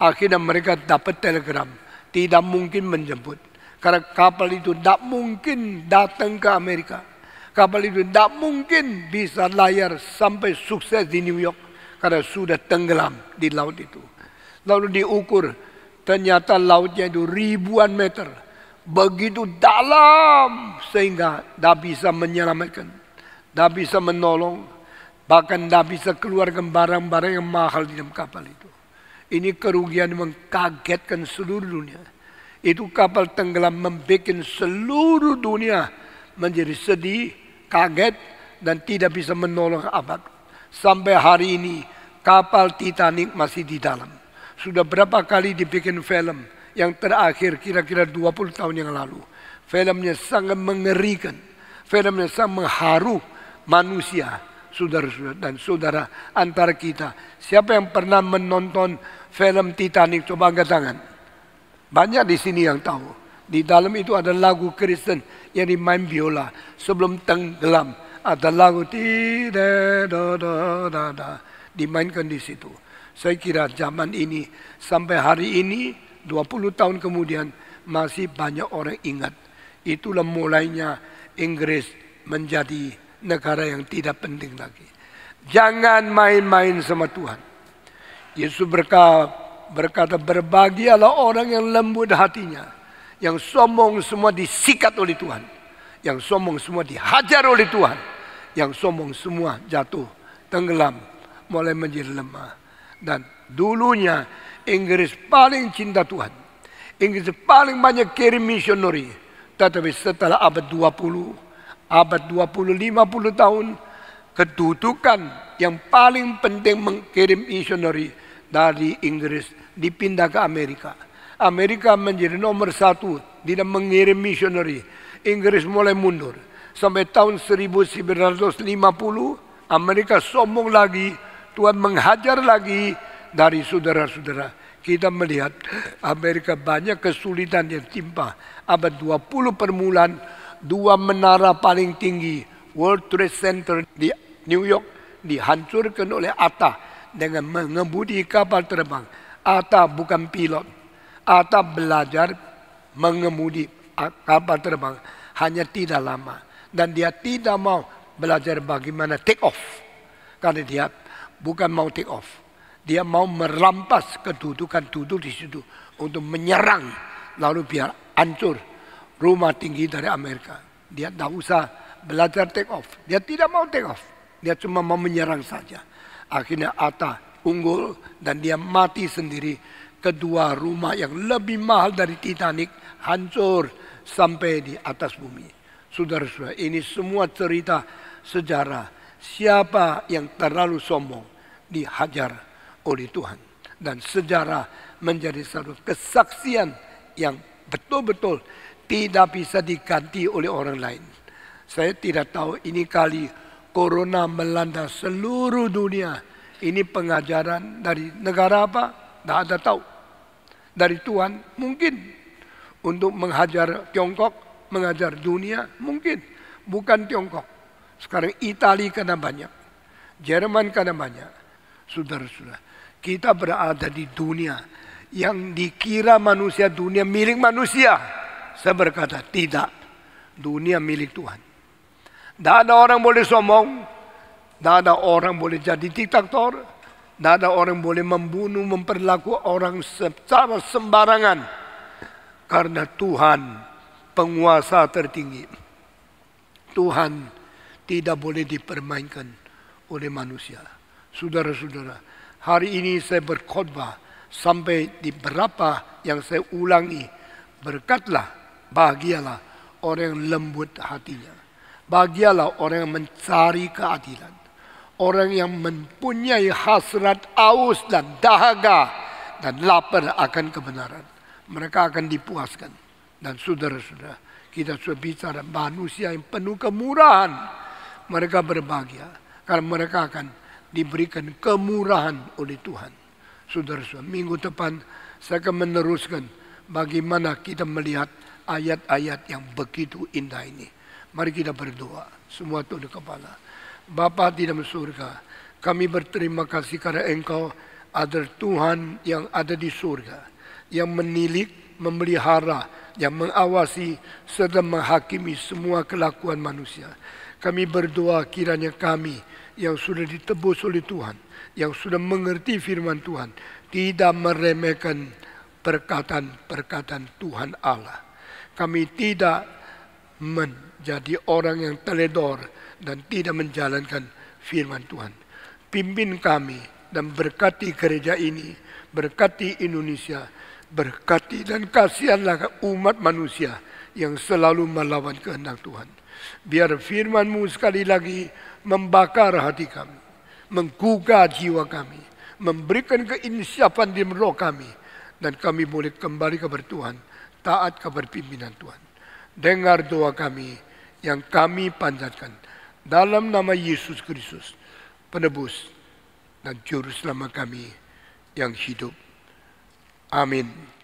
Akhirnya mereka dapat telegram. Tidak mungkin menjemput. Karena kapal itu tidak mungkin datang ke Amerika. Kapal itu tidak mungkin bisa layar sampai sukses di New York. Karena sudah tenggelam di laut itu. Lalu diukur. Ternyata lautnya itu ribuan meter begitu dalam sehingga tidak bisa menyelamatkan, tidak bisa menolong, Bahkan tidak bisa keluarkan barang-barang yang mahal di dalam kapal itu. Ini kerugian mengkagetkan seluruh dunia. Itu kapal tenggelam membuat seluruh dunia menjadi sedih, kaget, dan tidak bisa menolong abad. Sampai hari ini kapal Titanic masih di dalam. Sudah berapa kali dibikin film yang terakhir kira-kira 20 tahun yang lalu. Filmnya sangat mengerikan. Filmnya sangat mengharu manusia saudara-saudara dan saudara antara kita. Siapa yang pernah menonton film Titanic coba angkat tangan. Banyak di sini yang tahu. Di dalam itu ada lagu Kristen yang dimain biola sebelum tenggelam. Ada lagu tidak da, da, dimainkan di situ. Saya kira zaman ini sampai hari ini 20 tahun kemudian masih banyak orang ingat. Itulah mulainya Inggris menjadi negara yang tidak penting lagi. Jangan main-main sama Tuhan. Yesus berkata, berkata berbahagialah orang yang lembut hatinya. Yang sombong semua disikat oleh Tuhan. Yang sombong semua dihajar oleh Tuhan. Yang sombong semua jatuh, tenggelam, mulai menjadi lemah. Dan dulunya Inggris paling cinta Tuhan. Inggris paling banyak kirim misionori. Tetapi setelah abad 20, abad 20-50 tahun, kedudukan yang paling penting mengirim missionary dari Inggris dipindah ke Amerika. Amerika menjadi nomor satu dalam mengirim missionary. Inggris mulai mundur. Sampai tahun 1950 Amerika sombong lagi. Tuhan menghajar lagi dari saudara-saudara. Kita melihat Amerika banyak kesulitan yang timpah. abad 20 permulaan dua menara paling tinggi World Trade Center di New York dihancurkan oleh Atta dengan mengemudi kapal terbang. Atta bukan pilot. Atta belajar mengemudi kapal terbang hanya tidak lama dan dia tidak mau belajar bagaimana take off karena dia bukan mau take off. Dia mau merampas kedudukan duduk di situ untuk menyerang lalu biar hancur rumah tinggi dari Amerika. Dia tidak usah belajar take off. Dia tidak mau take off. Dia cuma mau menyerang saja. Akhirnya Atta unggul dan dia mati sendiri. Kedua rumah yang lebih mahal dari Titanic hancur sampai di atas bumi. Saudara-saudara, ini semua cerita sejarah. Siapa yang terlalu sombong dihajar oleh Tuhan. Dan sejarah menjadi satu kesaksian yang betul-betul tidak bisa diganti oleh orang lain. Saya tidak tahu ini kali corona melanda seluruh dunia. Ini pengajaran dari negara apa? Tidak ada tahu. Dari Tuhan mungkin untuk menghajar Tiongkok, mengajar dunia mungkin. Bukan Tiongkok. Sekarang Italia kena banyak. Jerman kena banyak. Saudara-saudara, kita berada di dunia yang dikira manusia dunia milik manusia saya berkata, tidak. Dunia milik Tuhan. Tidak ada orang boleh sombong. Tidak ada orang boleh jadi diktator. Tidak ada orang boleh membunuh, memperlaku orang secara sembarangan. Karena Tuhan penguasa tertinggi. Tuhan tidak boleh dipermainkan oleh manusia. Saudara-saudara, hari ini saya berkhotbah sampai di berapa yang saya ulangi. Berkatlah Bahagialah orang yang lembut hatinya. Bahagialah orang yang mencari keadilan. Orang yang mempunyai hasrat aus dan dahaga dan lapar akan kebenaran. Mereka akan dipuaskan. Dan saudara-saudara, kita sudah bicara manusia yang penuh kemurahan. Mereka berbahagia. Karena mereka akan diberikan kemurahan oleh Tuhan. Saudara-saudara, minggu depan saya akan meneruskan bagaimana kita melihat ayat-ayat yang begitu indah ini. Mari kita berdoa, semua tunduk kepala. Bapa di dalam surga, kami berterima kasih karena Engkau adalah Tuhan yang ada di surga, yang menilik, memelihara, yang mengawasi serta menghakimi semua kelakuan manusia. Kami berdoa kiranya kami yang sudah ditebus oleh Tuhan, yang sudah mengerti firman Tuhan, tidak meremehkan perkataan-perkataan Tuhan Allah kami tidak menjadi orang yang teledor dan tidak menjalankan firman Tuhan. Pimpin kami dan berkati gereja ini, berkati Indonesia, berkati dan kasihanlah umat manusia yang selalu melawan kehendak Tuhan. Biar firman-Mu sekali lagi membakar hati kami, menggugah jiwa kami, memberikan keinsyafan di roh kami, dan kami boleh kembali kepada Tuhan taat pimpinan Tuhan. Dengar doa kami yang kami panjatkan dalam nama Yesus Kristus, penebus dan juru selamat kami yang hidup. Amin.